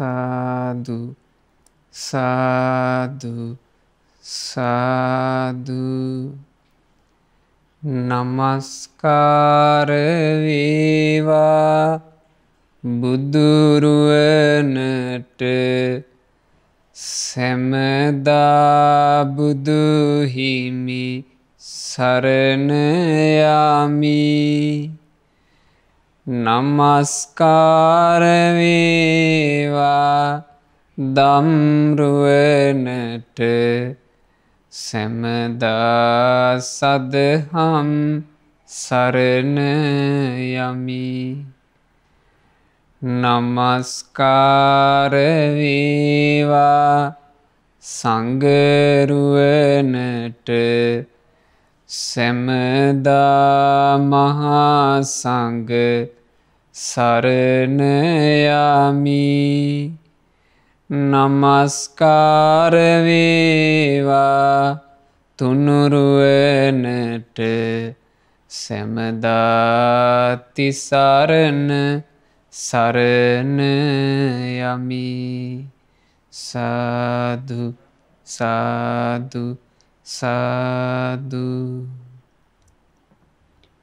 සාදු සාදු සාදු නමස්කාරවේවා බුදුරුවනට සැමදාබුදුහිමි සරණයාමී නමස්කාරවේවා දම්රුවනට සැමදා සදහම් සරණ යමි නමස්කාරවේවා සංගරුවනට සැමදා මහා සංග සරණයාමි නමස්කාරවේවා තුනුරුවනට සැමදාති සරණ සරණයමි සාදු සාදු සාදු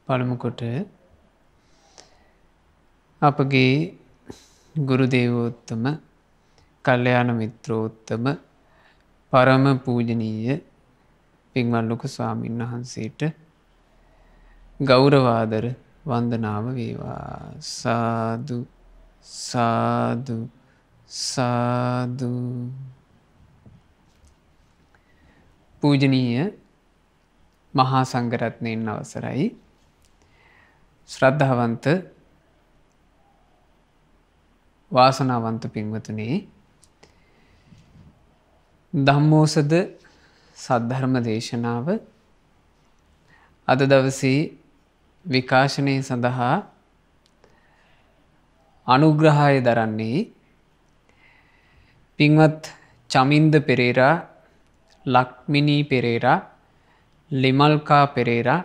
පළමුකොට අපගේ ගුරුදේවෝත්තම කල්්‍යයාන මිත්‍රෝත්තම පරම පූජනීය පින්වල්ලොක ස්වාමීන් වහන්සේට ගෞරවාදර වන්දනාව වේවා සාදු සාදු සාදු පූජනීය මහා සංගරත්නයෙන් අවසරයි ශ්‍රද්ධාවන්ත වාසනාවන්ත පින්වතුනේ ධම්මෝසද සද්ධර්ම දේශනාව අද දවසේ විකාශනය සඳහා අනුග්‍රහය දරන්නේ පින්වත් චමින්ද පෙරේරා ලක්මිනී පෙරේරා ලිමල්කා පෙරේරා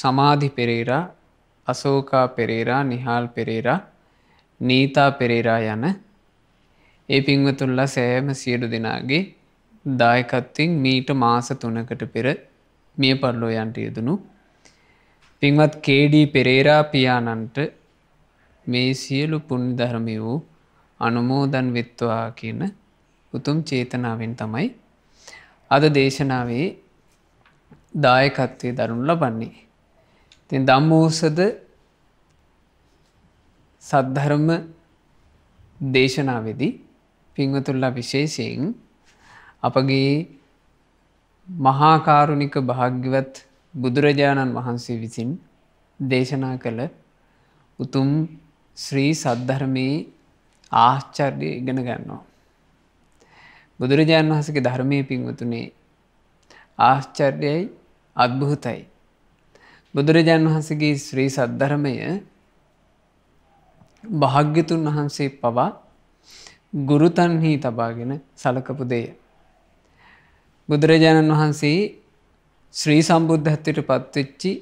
සමාධි පෙරේරා අසෝකා පෙරේරා නිහාල් පෙරේරා නීතා පෙරේරා යන ඒ පින්වතුල්ලා සෑම සියලු දෙනාගේ දායකත්තින් මීට මාස තුනකට පෙර මිය පරලෝ යන්ට යෙදනු පින්වත් කේඩී පෙරේරා පියාණන්ට මේ සියලු පුුණ ධර්මය වූ අනුමෝදන් වෙත්වා කියන උතුම් චේතනාවෙන් තමයි අද දේශනාවේ දායකත්වය දරුණු ලබන්නේ. තින් දම්මෝසද සද්ධර්ම දේශනාවෙදි පිංවතුල්ලා විශේෂයෙන් අපගේ මහාකාරුණික භාග්‍යවත් බුදුරජාණන් වහන්සේ විසින් දේශනා කළ උතුම් ශ්‍රී සද්ධර්මයේ ආශ්චර්ය ඉගෙන ගන්නවා. බුදුරජාණන් වහසගේ ධර්මය පින්වතුනේ ආශ්චර්යයි අත්භහතයි. බුදුරජාණන් වහන්සගේ ශ්‍රී සද්ධරමය භාග්‍යතුන් වහන්සේ පවා ගුරුතන්හි තබාගෙන සලකපු දේය. බුදුරජාණන් වහන්සේ ශ්‍රී සම්බුද්ධත්වයට පත්වෙච්චි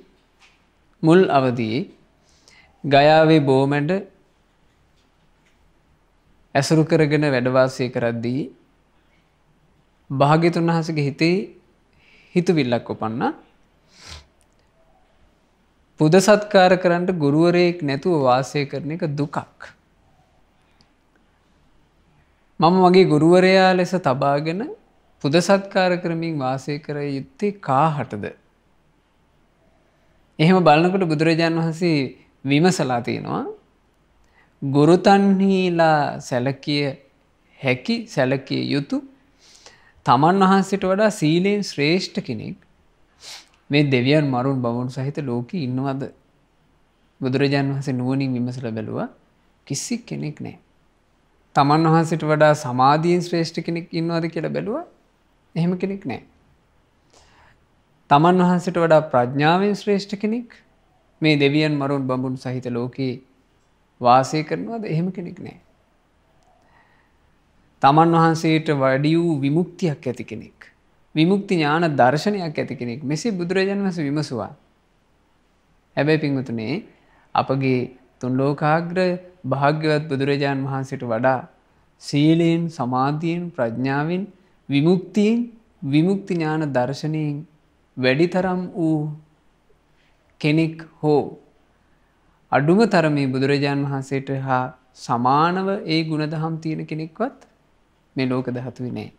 මුල් අවදී ගයාවේ බෝමැඩ ඇසුරු කරගෙන වැඩවාසය කරද්දී භාග්‍යතුන් වහසගේ හිතේ හිතුවිල්ලක් උපන්නා පුද සත්කාර කරන්නට ගුරුවරයෙක් නැතුව වාසය කරන එක දුකක්. මම වගේ ගුරුවරයා ලෙස තබාගෙන පුද සත්කාර කරමින් වාසය කර යුත්තේ කාහටද. එහෙම බලනකොට බුදුරජාණන් වහන්සේ විමසලා තියෙනවා. ගුරුතන්හීලා සැලකිය හැකි සැලකිය යුතු තමන් වහන්සට වඩා සීලයෙන් ශ්‍රේෂ්ඨ කෙනෙක් මේ දෙවියන් මරුන් බවුන් සහිත ලෝක ඉන්නවාද බුදුරජාන් වහසේ නුවනින් විමසල බැලුව කිසි කෙනෙක් නෑ. තමන් වහන්සට වඩා සමාධීන් ශ්‍රේෂ්ඨ කෙනෙක් ඉන්නවාද කියලා බැලුව එහෙම කෙනෙක් නෑ. තමන් වහන්සට වඩා ප්‍රඥාවෙන් ශ්‍රේෂ්ඨ කෙනෙක් මේ දෙවියන් මරුන් බඹුන් සහිත ලෝකයේ වාසය කරනවාද එහෙම කෙනෙක් නෑ. තමන් වහන්සේට වඩියූ විමුක්තියක් ඇති කෙනෙක්. විමුක්ති ඥාන දර්ශනයක් ඇති කෙනෙක් මෙසේ බුදුරජන් වස විමසවා. හැබැයි පිංවතුනේ අපගේ තුන් ලෝකාග්‍ර භාග්‍යවත් බුදුරජාණන් වහන්සට වඩා සීලයෙන් සමාධියෙන් ප්‍රඥාවෙන් විමුක්තියෙන් විමුක්ති ඥාන දර්ශනයෙන් වැඩිතරම් වූ කෙනෙක් හෝ අඩුම තරමේ බුදුරජාණන් වහන්සේට හා සමානව ඒ ගුණදහම් තියෙන කෙනෙක්වත් මේ ලෝක දහතුවි නෑ.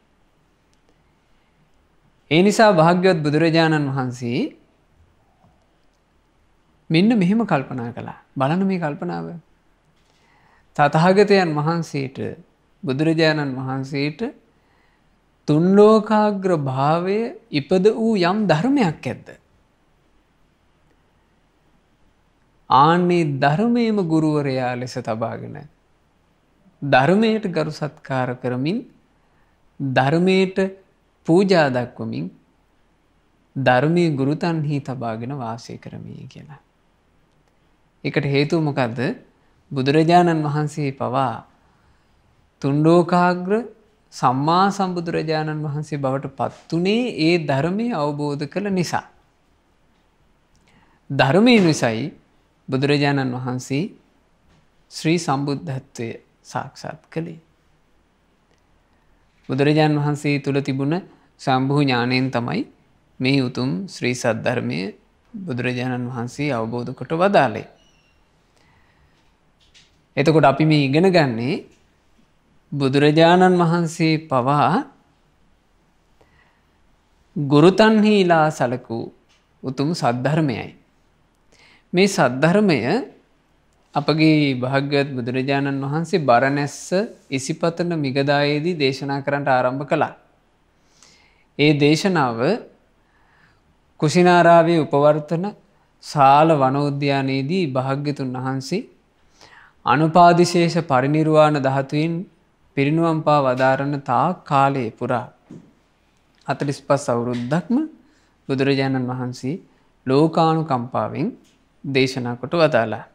ඒ නිසා භාග්‍යවත් බුදුරජාණන් වහන්සේ මෙන්න මෙහෙම කල්පනා කළා බලන මේ කල්පනාව. තතහාගතයන් වහන්සේට බුදුරජාණන් වහන්සේට තුන්ලෝකාග්‍ර භාවය ඉපද වූ යම් ධර්මයක් ඇද්ද. ආන්නේ ධර්මයම ගුරුවරයා ලෙස තබාගෙන. ධර්මයට ගරු සත්කාර කරමින් ධර්මයට පූජා දක්වමින් ධර්මය ගුරුතන්හි තබාගෙන වාසය කරමී කියලා. එකට හේතුමකක්ද බුදුරජාණන් වහන්සේ පවා තුන්ඩෝකාග්‍ර සම්මා සම්බුදුරජාණන් වහන්සේ බවට පත්වනේ ඒ ධර්මය අවබෝධ කළ නිසා. ධර්මය නිසයි බුදුරජාණන් වහන්සේ ශ්‍රී සම්බුද්ධත්වය සාක්ෂාත් කළේ. බුදුරජාන් වහන්සේ තුළ තිබුණ සම්බූ ඥානයෙන් තමයි මේ උතුම් ශ්‍රී සද්ධර්මය බුදුරජාණන් වහන්සේ අවබෝධ කොට වදාලේ. එතකොට අපි මේ ඉගෙන ගන්නේ බුදුරජාණන් වහන්සේ පවා ගුරුතන්හිලා සලකූ උතුම් සද්ධර්මයයි. මේ සද්ධර්මය අපගේ භාග්‍යත් බුදුරජාණන් වහන්සේ බරණැස්ස ඉසිපතන මිගදායේදී දේශනා කරන්නට ආරම්භ කළා. ඒ දේශනාව කුසිනාරාවේ උපවර්තන සාල වනෝද්‍යානයේදී භාග්‍යතුන් වහන්සේ අනුපාදිශේෂ පරිනිර්වාණ දහතුයින් පිරිනුවම්පා වදාරණ තා කාලයේ පුරා. අතලිස් පස් අවුරුද්දක්ම බුදුරජාණන් වහන්සේ ලෝකානු කම්පාවෙන් දේශනා කොට වදාලා.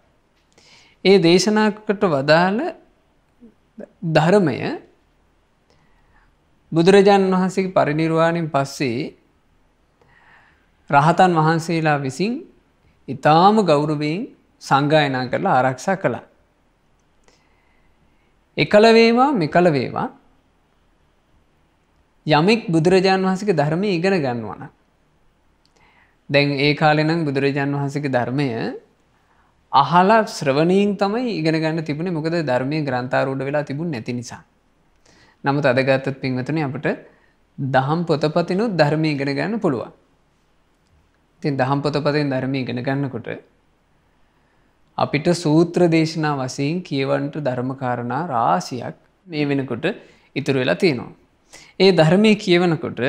ඒ දේශනාකට වදාළ ධර්මය බුදුරජාණන් වහන්සේගේ පරිනිර්වාණයෙන් පස්සේ රහතන් වහන්සේලා විසින් ඉතාම ගෞරවයෙන් සංගායනා කරලා ආරක්ෂා කළා. එකල වේවා මෙකල වේවා යමෙක් බුදුරජාණන් වහන්සේගේ ධර්මය ඉගෙන ගන්නවා නම් දැන් ඒ කාලේ නම් බුදුරජාණන් වහන්සේගේ ධර්මය අහලා ශ්‍රවණීන් තමයි ඉගෙන ගන්න තිබුණ මොකද ධර්මය ග්‍රන්ථාරූඩ වෙලා තිබුණ නැති නිසා. නමුත් අදගත්තත් පින්වතුන අපට දහම් පොතපතිනු ධර්මය ඉගෙන ගන්න පුළුවන්. තින් දහම් පොතපතින් ධර්මය ඉගෙන ගන්නකොට අපිට සූත්‍ර දේශනා වසයෙන් කියවන්ට ධර්මකාරණා රාසියක් මේ වෙනකොට ඉතුරු වෙලා තියෙනවා. ඒ ධර්මය කියවනකොට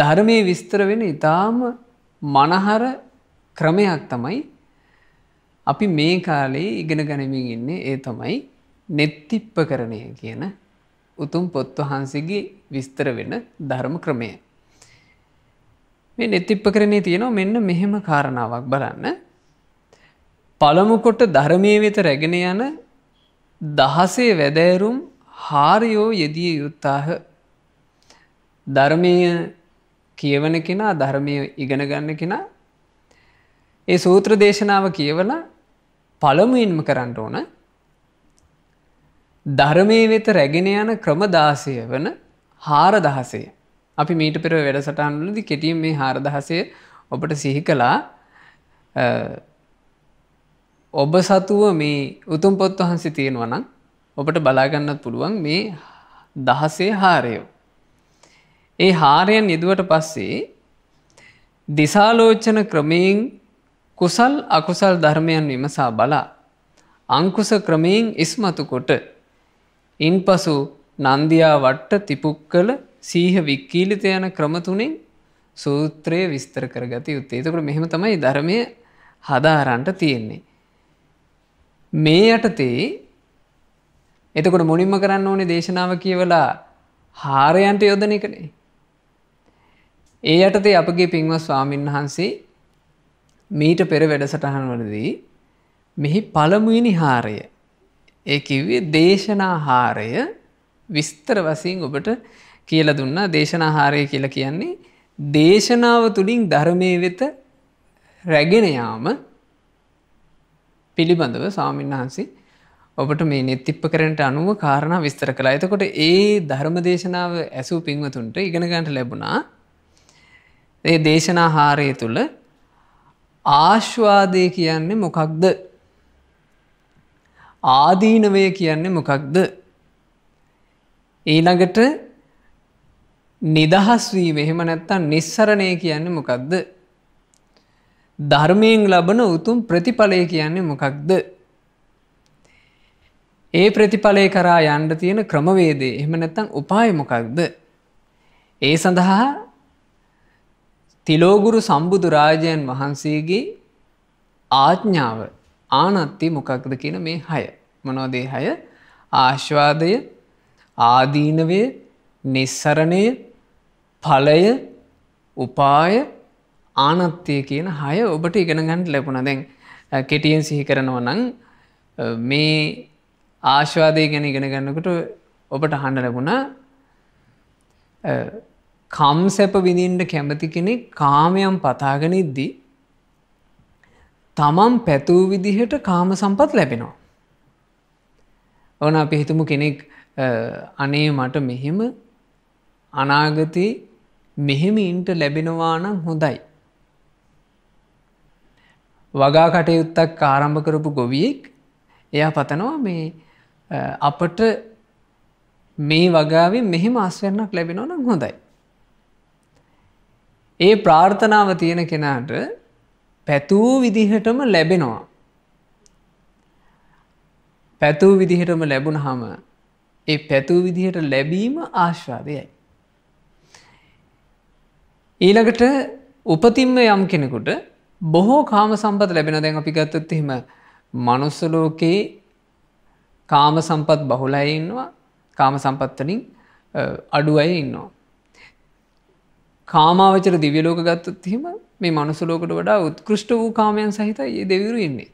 ධර්මය විස්තර වෙන ඉතාම මනහර ක්‍රමයක් තමයි අපි මේ කාලේ ඉගෙන ගනිමින් ඉන්නේ ඒ තමයි නෙත්තිප්ප කරණය කියන උතුම් පොත් වහන්සේගේ විස්තර වෙන ධර්ම ක්‍රමය. මේ නෙත්තිප්ප කරණය තියෙනවා මෙන්න මෙහෙම කාරණාවක් බලන්න. පළමුකොට ධර්මය වෙත රැගෙන යන දහසේ වැදෑරුම් හාරයෝ යෙදිය යුත්තාහ ධර්මය කියවන කෙනා ධර්මය ඉගෙන ගන්න කෙනා ඒ සූත්‍ර දේශනාව කියවලා පළමුවෙන්ම කරන්න ඕන ධර්මය වෙත රැගෙන යන ක්‍රමදාසය වන හාරදහසය. අපි මීට පෙර වැඩසටන්ලදි කෙටියම් මේ හාරදහසය ඔබට සිහි කළා ඔබ සතුව මේ උතුම් පොත් වහන්සි තියෙන වනම් ඔබට බලාගන්නත් පුළුවන් මේ දහසේ හාරයෝ. ඒ හාරයන් යෙදුවට පස්සේ දිසාලෝච්චන ක්‍රමයෙන් කුසල් අකුසල් ධර්මයන් විමසා බලා අංකුස ක්‍රමයෙන් ඉස්මතුකොට ඉන් පසු නන්දියා වට්ට තිපුක් කළ සීහ වික්කීලිත යන ක්‍රමතුනෙන් සූත්‍රය විස්තර කරගත යුත්තේ තකට මෙහෙම තමයි ධර්මය හදාරන්ට තියෙන්නේ. මේ යටතේ එතකොට මුලින්ම කරන්න ඕනේ දේශනාව කියවලා හාරයන්ට යොදන එකනේ. ඒ යටතේ අපගේ පින්වත් ස්වාමීන් වහන්සේ මීට පෙර වැඩසටහන් වනදී මෙහි පළමුුවනි හාරය ඒකිවේ දේශනා හාරය විස්තර වසින් ඔබට කියල දුන්නා දේශනා හාරය කියලා කියන්නේ දේශනාව තුළින් ධර්මය වෙත රැගෙනයාම පිළිබඳව සාමීන් වහන්සේ ඔබට මේ නෙත්තිප්ප කරට අනුව කාරණ විස්තර කලා එතකොට ඒ ධර්ම දේශනාව ඇසූ පින්වතුන්ට ඉගෙනගන්ට ලැබුණා ඒ දේශනා හාරය තුළ ආශ්වාදය කියන්නේ මොකක්ද ආදීනවය කියන්නේ මොකක්ද ඊළඟට නිදහස්වීම එහෙම නැත්තන් නිස්සරණය කියන්නේ මොකක්ද ධර්මයෙන් ලබන උතුම් ප්‍රතිඵලය කියන්නේ මොකක්ද ඒ ප්‍රතිඵලය කරා යන්න තියෙන ක්‍රමවේදේ එහෙම නැත්තං උපාය මොකක්ද ඒ සඳහා තිලෝගුරු සම්බුදුරාජයන් වහන්සේගේ ආඥාව ආනත්ති මොකක්ද කියන මේ හය. මනෝදේ හය ආශ්වාදය ආදීනවය නිස්සරණය පලය උපාය ආනත්තිය කියන හය ඔබට ඉගෙන ගන්නට ලැබුණ දැන් කෙටියෙන් සිහි කරනව නං මේ ආශ්වාදය ගැන ඉගෙන ගන්නකට ඔබට හන්න ලැබුණා කම් සැප විඳින්ට කැමති කෙනෙක් කාමයම් පතාගෙනනිද්දී තමන් පැතුූ විදිහට කාම සම්පත් ලැබෙනවා. ඕන අපි හිතමු කෙනෙක් අනේ මට මෙහෙම අනාගති මෙහෙම ඉන්ට ලැබෙනවා නම් හොඳයි. වගා කටයුත්තක් ආරම්භ කරපු ගොවියෙක් එයා පතනවා මේ අපට මේ වගාවෙන් මෙහෙම අස්වැන්නක් ලැබෙනවනම් හොඳයි. ඒ ප්‍රාර්ථනාව තියෙන කෙනාට පැතූ විදිහටම ලැබෙනවා. පැතූ විදිහටම ලැබුණ හම ඒ පැතූ විදිහට ලැබීම ආශ්වාදයයි. ඊළඟට උපතින්ම යම් කෙනෙකුට බොහෝ කාම සම්පත් ලැබෙන දැන් අපි ගත්තොත් එහෙම මනුස්සලෝකයේ කාම සම්පත් බහුලයි ඉන්නවා කාම සම්පත්තලින් අඩුවයි ඉන්නවා. කාමාවචර දිවිලෝක ගත්තොත්හෙම මේ මනුසුලෝකට වඩා උත්කෘෂ්ට වූ කාමයන් සහිත ඒ දෙවිරු ඉන්නේ.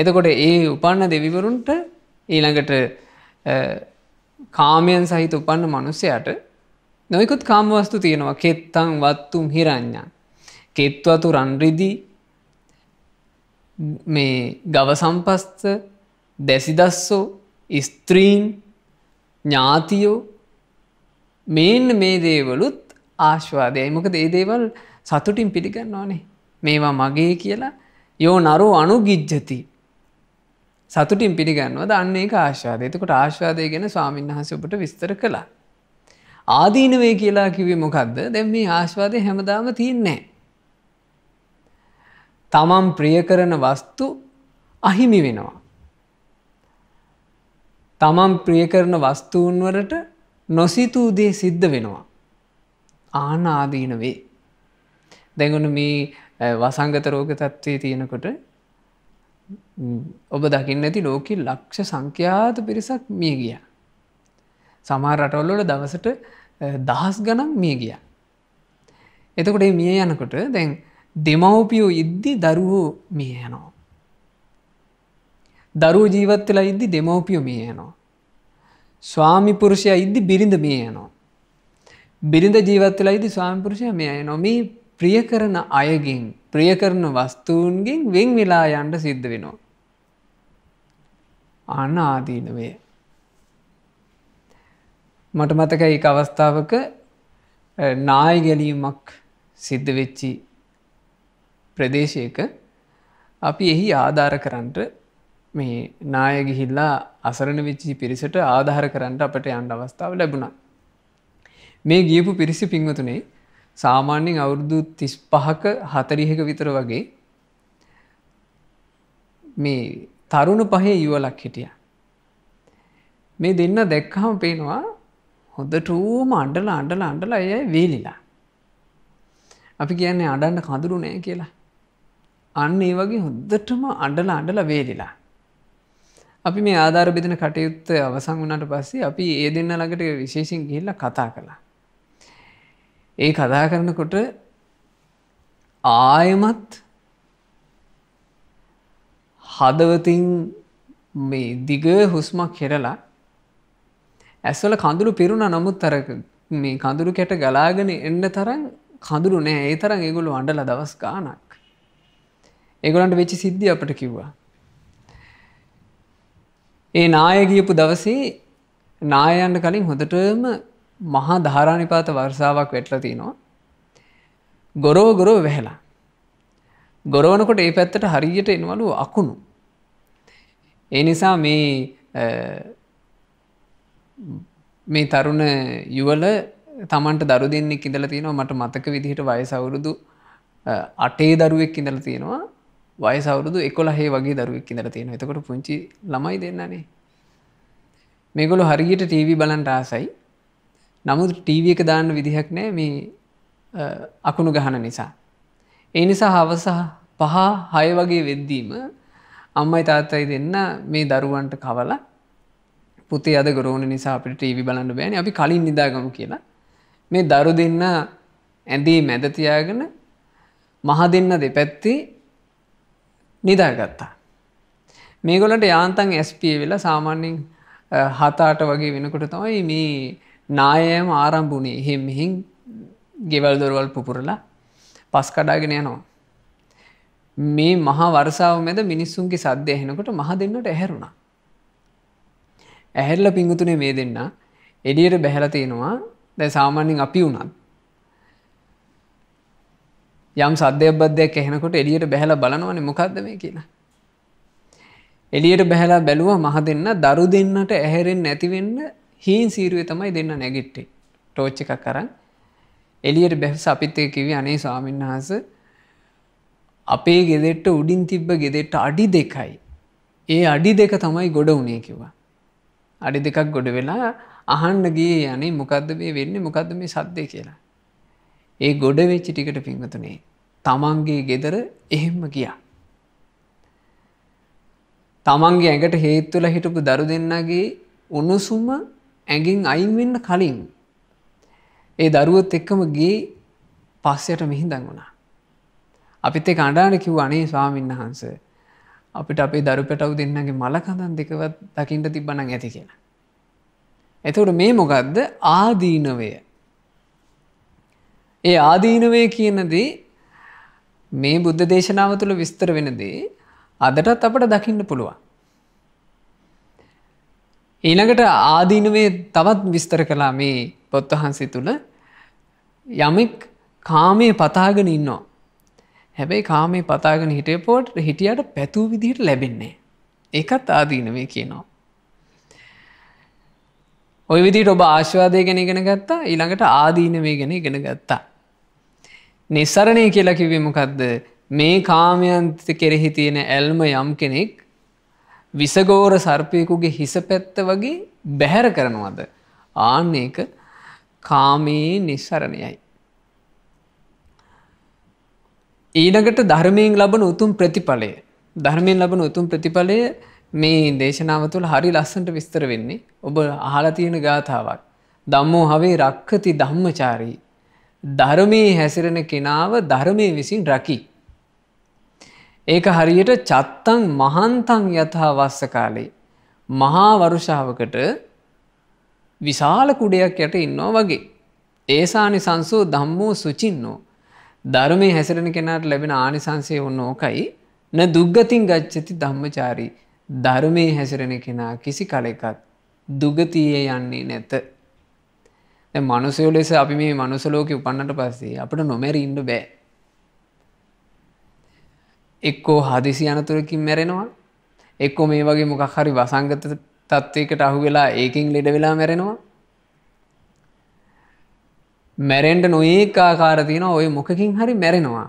එතකොට ඒ උපන්න දෙවිවරුන්ට ඊළඟට කාමයන් සහිත උපන්න මනුස්සයට නොයකුත් කාමවස්තු තියෙනවා කෙත්තං වත්තුම් හිරඥ්ඥා. කෙත්වතු රන්රිදි මේ ගව සම්පස්ත දැසිදස්සෝ ස්ත්‍රීන් ඥාතියෝ මෙන්න මේ දේවලුත් ආශ්වාදයයි මොකද ඒ දේවල් සතුටින් පිළිගන්න ඕනේ මේවා මගේ කියලා යෝ නරෝ අනුගිජ්ජති සතුටින් පිළිගන්නවද අන්නේ ආශ්වාද එතකොට ආශ්වාදය ගැන ස්වාමීන් වහස ඔබට විස්තර කළා ආදීනවේ කියලා කිවේ මොකක්ද දැම් මේ ආශ්වාදය හැමදාම තියන්නේ තමම් ප්‍රිය කරන වස්තු අහිමි වෙනවා තමම් ප්‍රිය කරන වස්තුූන්වලට නොසිතූදේ සිද්ධ වෙනවා ආනාදීන වේ. දැඟුණු මේ වසංගත රෝග තත්ත්වය තියෙනකොට ඔබ දකින්න ඇති ලෝක ලක්ෂ සංඛ්‍යාත පිරිසක් මිය ගිය. සමහර රටවල්ලට දවසට දහස් ගනම් මිය ගිය. එතකොට මිය යනකොට දැන් දෙමවපියෝ ඉද්දි දරුවෝ මිය යනවා. දරුව ජීවත්වෙලා ඉද්දි දෙමවපියෝ මිය යනවා. ස්වාමිපුරුෂය ඉද්දි බිරිඳ මිය යනවා. බිරිඳ ජීවත්වලයිති ස්වාම්පුරුෂය මේ අය නොමී ප්‍රිය කරන අයගින් ප්‍රිය කරන වස්තුූන්ගෙන් වෙන් වෙලා යන්ට සිද්ධ වෙනවා. අන්න ආදීනවේ. මට මතක එක අවස්ථාවක නාය ගැලීමක් සිද්ධ වෙච්චි ප්‍රදේශයක අපි එහි ආධාර කරන්ට මේ නායගිහිල්ලා අසරණ වෙච්චි පිරිසට ආධාර කරන්ට අපට අන්ඩ අවස්ථාව ලැබුණා මේ ගියපු පිරිසි පින්වතුනේ සාමාන්‍යෙන් අවුරුදු තිස් පහක හතරිහක විතර වගේ මේ තරුණ පහේ ඉවලක් හිටිය. මේ දෙන්න දැක්කහම පේනවා හොඳටූම අන්ඩල අන්ඩල අන්ඩල ඇය වේලිලා. අපි කියන්නේ අඩන්ඩ කඳුරු නෑ කියලා. අන්න ඒ වගේ හොද්දටම අඩල අඩල වේලිලා. අපි මේ ආධාර බෙදන කටයුත්ත අවසං වනට පස්සේ අපි ඒ දෙන්න ළඟට විශේෂෙන් ගිල්ල කතා කලා. ඒ කතා කරනකොට ආයමත් හදවතින් මේ දිග හුස්මක් කෙරලා ඇස්වල කඳුරු පිරුණ නමුත් අර මේ කඳුරු කැට ගලාගෙන එන්න තරම් කඳුරු නෑ ඒ තරම් ඒගොලු අඩල දවස් ගානක්. ඒගොලන්ට වෙච්චි සිද්ධි අපට කිව්වා. ඒ නාය ගියපු දවසේ නායන්ට කලින් හොඳටම මහා ධාරානිපාත වර්සාවක් වෙටල තියෙනවා. ගොරෝ ගොරෝ වැහලා. ගොරෝනකොට ඒ පැත්තට හරියට එනවලු අකුණු. ඒ නිසා මේ මේ තරුණ යුවල තමන්ට දරු දෙන්නෙක් ඉඳල තියෙනවා මට මතක විදිහට වයසවුරුදු අටේ දරුවෙක් ඉඳල තියෙනවා වයසවුරුදු එකොලහේ වගේ දරුවෙක් ඉඳල තියෙන එතකොට පුංචි ළමයි දෙන්නනේ මේගොලු හරියට ටීවී බලන්ට ආසයි නමුත් ටීව එක දාන්න විදිහක් නෑ මේ අකුණු ගහන නිසා. ඒ නිසා හවස පහ හය වගේ වෙද්දීම අම්මයි තාත්තයි දෙන්න මේ දරුවන්ට කවල පුතේ අද ගරෝණ නිසා අපිට ටීවි බලන්න බෑන අපි කලින් නිදාගමු කියලා මේ දරු දෙන්න ඇඳී මැදතියාගෙන මහ දෙන්න දෙපැත්ති නිදාගත්තා. මේගොලට යාන්තන් ස්ප වෙලා සාමාන්‍යෙන් හතාට වගේ වෙනකොට තමයි මේ නායම ආරම්භුණේ එහෙ මෙහින් ගෙවල් දොරවල් පුපුරලා පස් කඩාගෙන යනවා. මේ මහා වර්සාාව මැද මිනිස්සුන්ගේ සද්‍ය එහෙනකොට මහ දෙන්නට ඇහැරුණා. ඇහැරල පිංගුතුනේ මේ දෙන්න එඩියට බැහැලතියෙනවා දැ සාමාන්‍යෙන් අපි වුණත්. යම් සද්‍යබද්ධයක් එහෙනකොට එඩියට බැහල බලනවන මොකක්ද මේ කියලා. එලියට බැහැලා බැලුව මහ දෙන්න දරු දෙන්නට ඇහැරෙන් නැතිවෙන්න හීන් සීරුවේ තමයි දෙන්න නැගිට්ටේ ටෝච්ච එකක් කරන්න එලියට බැහස අපිත්තය කිවි අනේ ස්වාමීන් වහස අපේ ගෙදෙට්ට උඩින් තිබ්බ ගෙදෙට්ට අඩි දෙකයි. ඒ අඩි දෙක තමයි ගොඩ වනේ කිවා. අඩි දෙකක් ගොඩ වෙලා අහන්න ගිය යනේ මොකක්ද මේ වෙන්න මොකක්ද මේ සද්දය කියලා. ඒ ගොඩ වෙච්චි ටිකට පින්වතුනේ තමන්ගේ ගෙදර එහෙම ගියා. තමන්ගේ ඇඟට හේත්තුල හිටපු දරු දෙන්නගේ උණුසුම ඇගෙන් අයින්වෙන්න කලින් ඒ දරුවත් එක්කමගේ පස්සයට මිහිදන් වුණා. අපිත් ඒ කණ්ඩාන කිව් අනේ ස්වාමීන් වහන්ස අපිට අපේ දරු පැටව් දෙන්නගේ මලකඳන් දෙකවත් දකිින්ට තිබ්බන ඇති කියෙන. එතවට මේ මොකක්ද ආදීනවය. ඒ ආදීනවය කියනදී මේ බුද්ධ දේශනාව තුළ විස්තර වෙනදී අදටත් අපට දකින්න පුළුවන්. ඊළඟට ආදීනවේ තවත් විස්තර කලා මේ පොත්වහන්සේ තුළ යමෙක් කාමය පතාගෙන ඉන්නවා. හැබැයි කාමේ පතාගෙන හිටපෝට් හිටියට පැතුූ විදිහට ලැබෙන්නේ. ඒකත් ආදීනවේ කියනවා. ඔය විදිට ඔබ ආශ්වාදය ගැන ගෙන ගත්තා ඊළඟට ආදීනවේ ගැන ගෙන ගත්තා. නිස්සරණය කියලා කිවමකක්ද මේ කාමයන්ත කෙරෙහි තියෙන ඇල්ම යම් කෙනෙක් විසගෝර සර්පයකුගේ හිස පැත්ත වගේ බැහැර කරනවද. ආන්න ඒක කාමයේ නිස්සරණයයි. ඊනකට ධර්මයෙන් ලබන උතුම් ප්‍රතිඵලය ධර්මයෙන් ලබන උතුම් ප්‍රතිඵලය මේ දේශනාව තුළ හරි ලස්සන්ට විස්තර වෙන්නේ ඔබ අහලා තියෙන ගාථාවක්. දම්මෝ හවේ රක්කති ධම්මචාරී. ධර්මයේ හැසිරෙන කෙනාව ධර්මය විසින් රකිී. ඒක හරියට චත්තං මහන්තං යථා වස්ස කාලේ මහා වරුෂාවකට විශාල කුඩයක් යට ඉන්නවා වගේ. ඒසානි සංසූ දම්මූ සුචින්නෝ. ධර්මය හැසිරෙන කෙනාට ලැබෙන ආනිසංසය ඔන්න ඕකයි න දුග්ගතින් ගච්චති ධම්මචාරී ධර්මය හැසිරෙන කෙනා කිසි කලෙකත් දුගතියේ යන්නේ නැත. මනුසයෝ ලෙස අපි මේ මනුසලෝක උපන්නට පස්සේ අපට නොමැරි ඉන්න බෑ එක්කෝ හදිසි අනතුරකින් මැරෙනවා එක්කෝ මේ වගේ මොකක් හරි වසංගත තත්ත්වයකට අහු වෙලා ඒකින් ලෙඩ වෙලා මැරෙනවා මැරෙන්ට නොඒකාකාරතියන ඔය මොකකින් හරි මැරෙනවා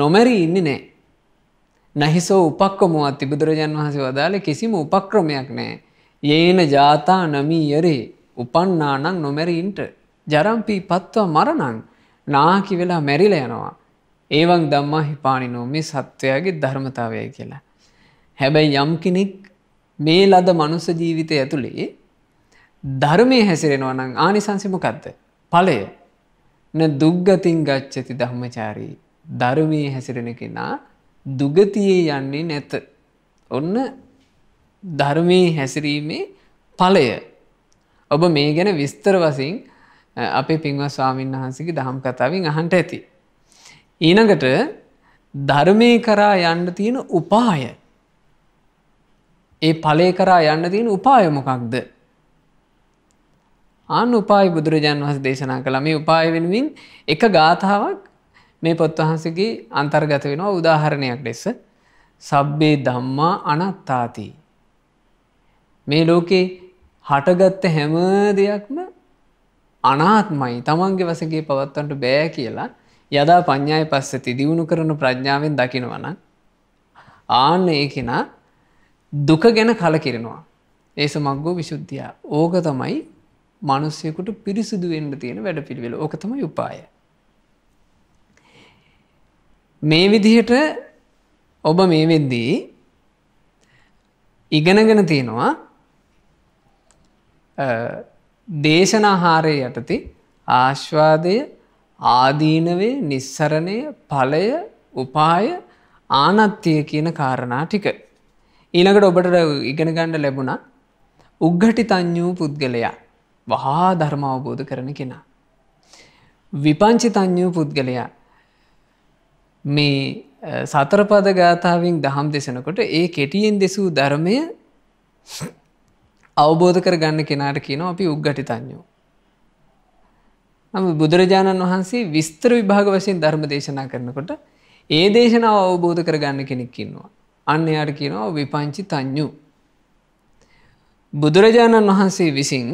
නොමැරී ඉන්න නෑ නැහිසෝ උපක්කොමුවත් තිබුදුරජන් වහසේ වදාළ කිසිම උපක්‍රමයක් නෑ ඒන ජාතා නමී යරේ උපන්නානං නොමැරීන්ට ජරම්පී පත්ව මරණං නාකි වෙලා මැරිල යනවා ඒවන් දම්මා හිපානිනෝ මේ සත්වයාගේ ධර්මතාවය කියලා. හැබැයි යම් කෙනෙක් මේ ලද මනුස ජීවිතය ඇතුළේ ධර්මය හැසිරෙනවා නම් ආනිසංසිමකක්ද පලය න දුග්ගතින් ගච්චති දහමචාරී ධර්මය හැසිරෙන කෙනා දුගතියේ යන්නේ නැත ඔන්න ධර්මය හැසිරීමේ පලය ඔබ මේ ගැන විස්තර වසින් අපේ පින්වත් ස්වාමීන් වහන්සේගේ දහම් කතාවෙන් අහන්ට ඇති ඊනඟට ධර්මය කරා යන්න තියෙන උපාය ඒ පලේ කරා යන්න තියෙන උපායමොකක්ද ආන උපායි බුදුරජාන් වහස දේශනා කළ මේ උපාය වෙනුවෙන් එක ගාථාවක් මේ පොත් වහන්සගේ අන්තර්ගත වෙනවා උදාහරණයක් ලෙස සබ්බේ දම්මා අනත්තාති මේ ලෝකේ හටගත්ත හැම දෙයක්ම අනාත්මයි තමන්ගේ වසගේ පවත්වන්ට බෑ කියලා යදා පඤ්ඥාය පස්ස තිදිවුණු කරන ප්‍රඥාවෙන් දකිනවන ආන්න ඒ කෙනා දුක ගැන කල කිරෙනවා. ඒස මක්ගෝ විශුද්ධිය ඕක තමයි මනුස්සයකුට පිරිසිදුවෙන්ට තියෙන වැඩ පිළිවෙල ඕකතම යුපාය. මේ විදිහට ඔබ මේ වෙද්දී ඉගෙනගෙන තියෙනවා දේශනාහාරය යටති ආශ්වාදය ආදීනවේ නිස්සරණය පලය උපාය ආනත්තිය කියන කාරණා ටික. ඊනකට ඔබට ඉගෙන ගණ්ඩ ලැබුණ උග්ගටි තඥූ පුද්ගලයා වහා ධර්ම අවබෝධ කරන කෙනා. විපංචි තඥූ පුද්ගලයා මේ සතරපද ගාථාවෙන් දහම් දෙසනකොට ඒ කෙටියෙන් දෙසූ ධර්මය අවබෝධ කර ගන්න කෙනාට කියනවා අපි උග්ගටි තඥෝ නම බුදුරජාණන් වහන්සේ විස්තර විභාග වශයෙන් ධර්ම දේශනා කරනකොට ඒ දේශනාව අවබෝධ කරගන්න කෙනෙක් ඉන්නවා. අන්න එයාට කියනවා විපංචි තඤ්ඤු. බුදුරජාණන් වහන්සේ විසින්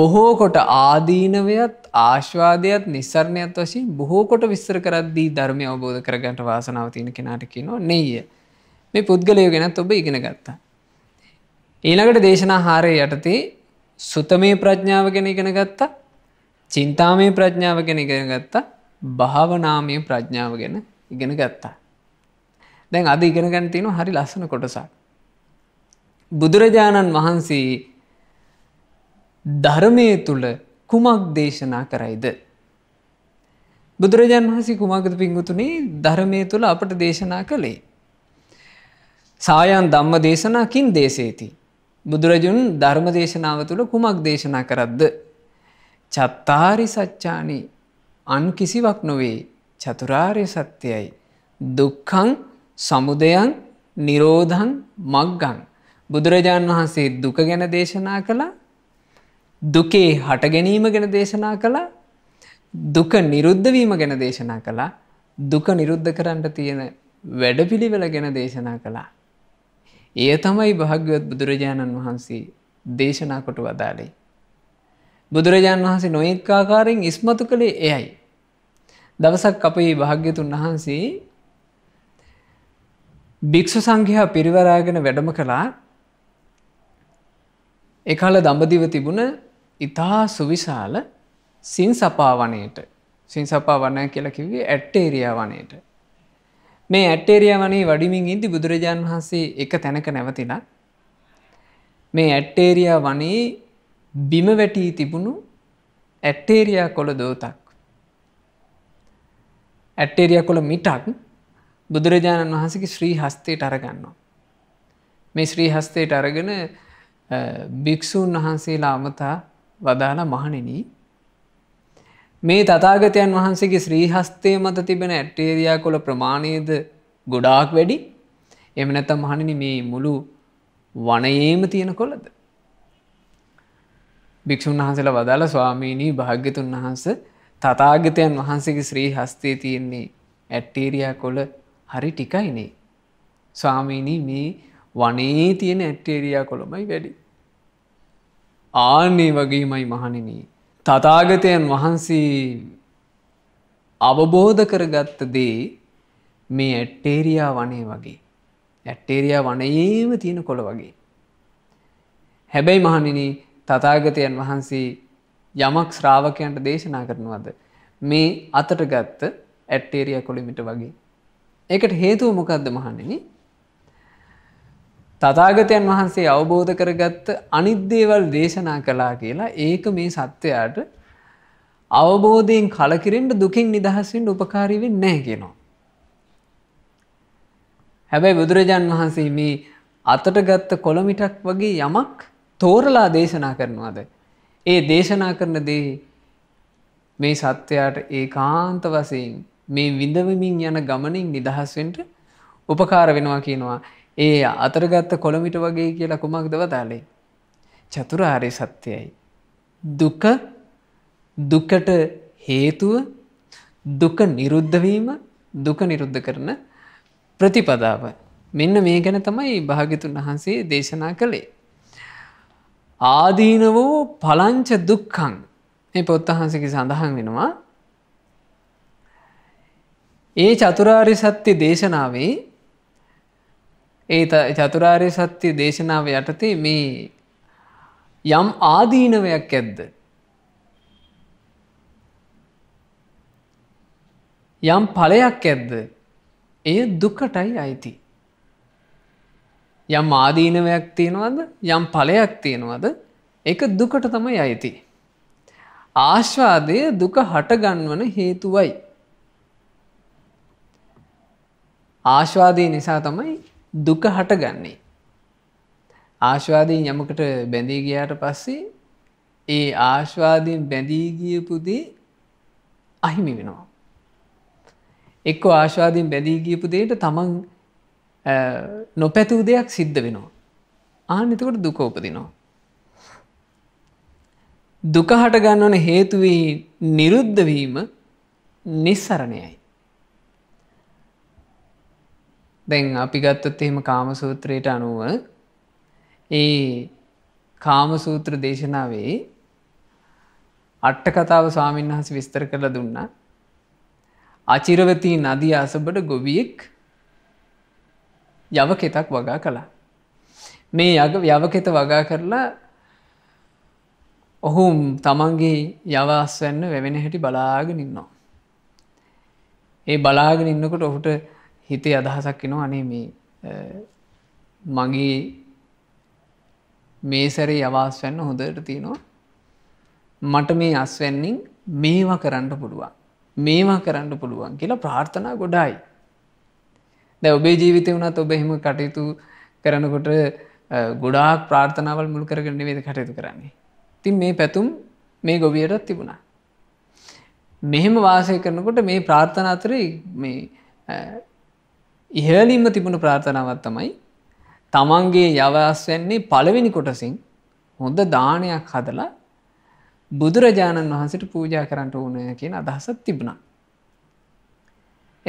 බොහෝ කොට ආදීනවයත් ආශ්වාදයත් නිස්සරණයත් වශයෙන් බොහෝ කොට විස්තර කරද්දී ධර්මය අවබෝධ කරගන්නට වාසනාව තියෙන කෙනාට කියනවා නෙය්‍ය. මේ පුද්ගලය ගැනත් ඔබ ඉගෙන ගත්තා. ඊළඟට දේශනා හාරය යටතේ සුතමේ ප්‍රඥාව ගැන ඉගෙන ගත්තා චින්තාමය ප්‍රඥාව ගැන ඉගෙන ගත්තා භාවනාමය ප්‍රඥාව ගැන ඉගෙන ගත්තා. දැන් අද ඉගෙනගැන තියෙන හරි ලස්සන කොටසක්. බුදුරජාණන් වහන්සේ ධර්මය තුළ කුමක් දේශනා කරයිද. බුදුරජාන් වහන්සේ කුමක්ද පින්ගුතුනේ ධර්මය තුළ අපට දේශනා කළේ. සායන් ධම්ම දේශනාකින් දේශේති. බුදුරජුන් ධර්ම දේශනාව තුළ කුමක් දේශනා කරද්ද චත්තාරි සච්චානි අන් කිසිවක් නොවේ චතුරාර්ය සත්‍යයයි. දුක්කං සමුදයන් නිරෝධන් මක්ගන්. බුදුරජාණන් වහන්සේ දුක ගැන දේශනා කළ දුකේ හට ගැනීම ගැන දේශනා කළ දුක නිරුද්ධවීම ගැන දේශනා කළා දුක නිරුද්ධ කරන්න තියෙන වැඩපිළිවෙල ගැන දේශනා කළා. එය තමයි භාග්‍යවත් බුදුරජාණන් වහන්සේ දේශනා කොට වදාලේ. බුදුරජාණන් වහන්සේ නොඒක්කාකාරයෙන් ඉස්මතු කළේ එයයි. දවසක් අපේ භාග්‍යතුන් වහන්සේ භික්‍ෂු සංඝයා පිරිවරාගෙන වැඩම කළා එකල දඹදිව තිබුණ ඉතා සුවිශාල සින් සපාවනයට සින් සපා වනය කියලකිවේ ඇට්ටේරයා වනයට මේ ඇට්ටේරයා වනේ වඩිමින් ඉදි බුදුරජාණන් වහන්සේ එක තැනක නැවතිලා මේ ඇට්ටේරයා වනේ බිම වැටී තිබුණු ඇට්ටේරයා කොළ දෝතක්. ඇට්ටේරිය කොළ මිටක් බුදුරජාණන් වහන්සකි ශ්‍රී හස්තයට අරගන්නවා. මේ ශ්‍රී හස්තයට අරගෙන භික්‍ෂූන් වහන්සේලා අමතා වදාලා මහනෙනී මේ තතාගතයන් වහන්සේගේ ශ්‍රී හස්තය මත තිබෙන ඇට්ටේරයා කොළ ප්‍රමාණයද ගොඩාක් වැඩි එමනැත මහනිනි මේ මුළු වනයේම තියෙන කොළද. භික්‍ෂූන් වහන්සේලා වදාළ ස්වාමීණී භාග්‍යතුන් වහන්ස තතාගතයන් වහන්සේගේ ශ්‍රී හස්තේ තියෙන්නේ ඇට්ටේරයා කොල හරි ටිකයිනේ. ස්වාමීණී මේ වනේ තියෙන ඇට්ටේරයා කොළොමයි වැඩි. ආනේ වගේමයි මහනිනී. තතාගතයන් වහන්සේ අවබෝධ කරගත්ත දේ මේ ඇට්ටේරයා වනේ වගේ. ඇට්ටේරයා වනයේම තියෙන කොළ වගේ. හැබැයි මහනිනී තතාගතයන් වහන්සේ යමක් ශ්‍රාවකයන්ට දේශනා කරනවද. මේ අතට ගත්ත ඇට්ටේරිය කොළිමිට වගේ. ඒකට හේතුව මොකක්ද මහණෙන. තතාගතයන් වහන්සේ අවබෝධ කරගත්ත අනිද්දේවල් දේශනා කලා කියලා ඒක මේ සත්‍යයාට අවබෝධයෙන් කලකිරෙන්ට දුකින් නිදහස්සෙන්ට උපකාරීවෙන් නෑ කියෙනවා. හැබැයි බුදුරජාන් වහන්සේ මේ අතට ගත්ත කොළමිටක් වගේ යමක් තෝරලා දේශනා කරනවාද. ඒ දේශනා කරන දේ මේ සත්‍යයට ඒ කාන්ත වසයෙන් මේ විඳවමින් යන ගමනින් නිදහස්වෙන්ට උපකාර වෙනවා කියනවා. ඒ අතරගත්ත කොළමිට වගේ කියලා කුමක් දවතාලේ. චතුරාරය සත්‍යයයි. දුක දුකට හේතුව දුක නිරුද්ධවීම දුක නිරුද්ධ කරන ප්‍රතිපදාව. මෙන්න මේ ගැන තමයි භාගිතුන් වහන්සේ දේශනා කළේ. ආදීන වූ පලංච දුක්කං මේ පොත්තහන්සකි සඳහන් වෙනවා. ඒ චතුරාරි සත්‍ය දේශනාවේ ඒ චතුරාරය සත්‍ය දේශනාව යටතේ මේ යම් ආදීනවයක් ඇද්ද. යම් පලයක් ඇද්ද එය දුකටයි අයිති. යම් ආදීනවයක් තියෙනවද යම් ඵලයක් තියෙනවද එක දුකට තමයි අයිති. ආශ්වාදය දුක හටගන්වන හේතුවයි. ආශ්වාදී නිසා තමයි දුක හටගන්නේ. ආශ්වාදී යමකට බැඳී ගයාට පස්සේ ඒ ආශ්වාදීෙන් බැඳී ගියපුදේ අහිමි වෙනවා. එක්ක ආශ්වාදීෙන් බැඳී ගියපු දේට තමන් නොපැතූ දෙයක් සිද්ධ වෙනවා. ආනතකොට දුක උපදිනවා. දුකහට ගන්නවන හේතුවී නිරුද්ධවීම නිස්සරණයයි. දැන් අපි ගත්තොත් එහෙම කාමසූත්‍රයට අනුව ඒ කාමසූත්‍ර දේශනාවේ අට්ට කතාව ස්වාමීන් වහස විස්තර කරල දුන්න අචිරවතී නදී අසබට ගොවියෙක් යවකෙතක් වගා කළා. මේ යග යවකෙත වගා කරලා ඔහු තමන්ගේ යවස්වන්න වැවෙන හැටි බලාගෙන ඉන්නවා. ඒ බලාගෙන ඉන්නකොට ඔහුට හිතේ අදහසක් එනවා අනේ මේ මගේ මේ සැරේ යවාස්වන්න හොඳට තියෙනවා මට මේ අස්වැන්නින් මේවා කරන්න පුළුවන් මේවා කරන්න පුළුවන් කියලා ප්‍රාර්ථනා ගොඩායි ද ඔබේ ජීවිතය වුණත් ඔබ හෙම කටයුතු කරනකොට ගොඩාක් ප්‍රාර්ථනාවල් මුල් කරගෙන වේද කටයුතු කරන්නේ. තින් මේ පැතුම් මේ ගොවියටත් තිබුණා. මෙහෙම වාසය කරනකොට මේ ප්‍රාර්ථනාතර මේ ඉහලින්ම තිබුණු ප්‍රාර්ථනාවත් තමයි තමන්ගේ යවස් වෙන්නේ පළවෙනි කොටසින් හොඳ දානයක් හදලා බුදුරජාණන් වහන්සට පූජා කරන්නට ඕනය කියන අදහසත් තිබුණා.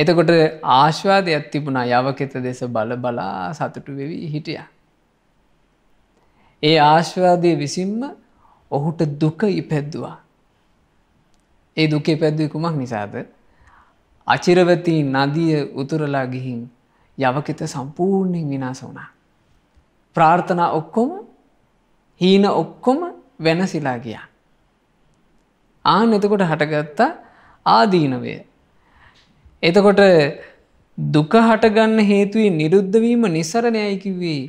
එතකොට ආශ්වාදයක් තිබුණා යවකෙත දෙස බල බලා සතුටු වෙවී හිටිය. ඒ ආශ්වාදය විසින්ම ඔහුට දුක ඉපැද්දවා. ඒ දුකේ පැද්දුව කුමක් නිසාද අචිරවතී නදිය උතුරලා ගිහින් යවකෙත සම්පූර්ණයෙන් විනාස වුණා. ප්‍රාර්ථනා ඔක්කොම හීන ඔක්කොම වෙනසිලා ගියා. ආන එතකොට හටගත්තා ආදීනවය එතකොට දුක හටගන්න හේතුවයි නිරුද්ධවීම නිසරණයයි කිවී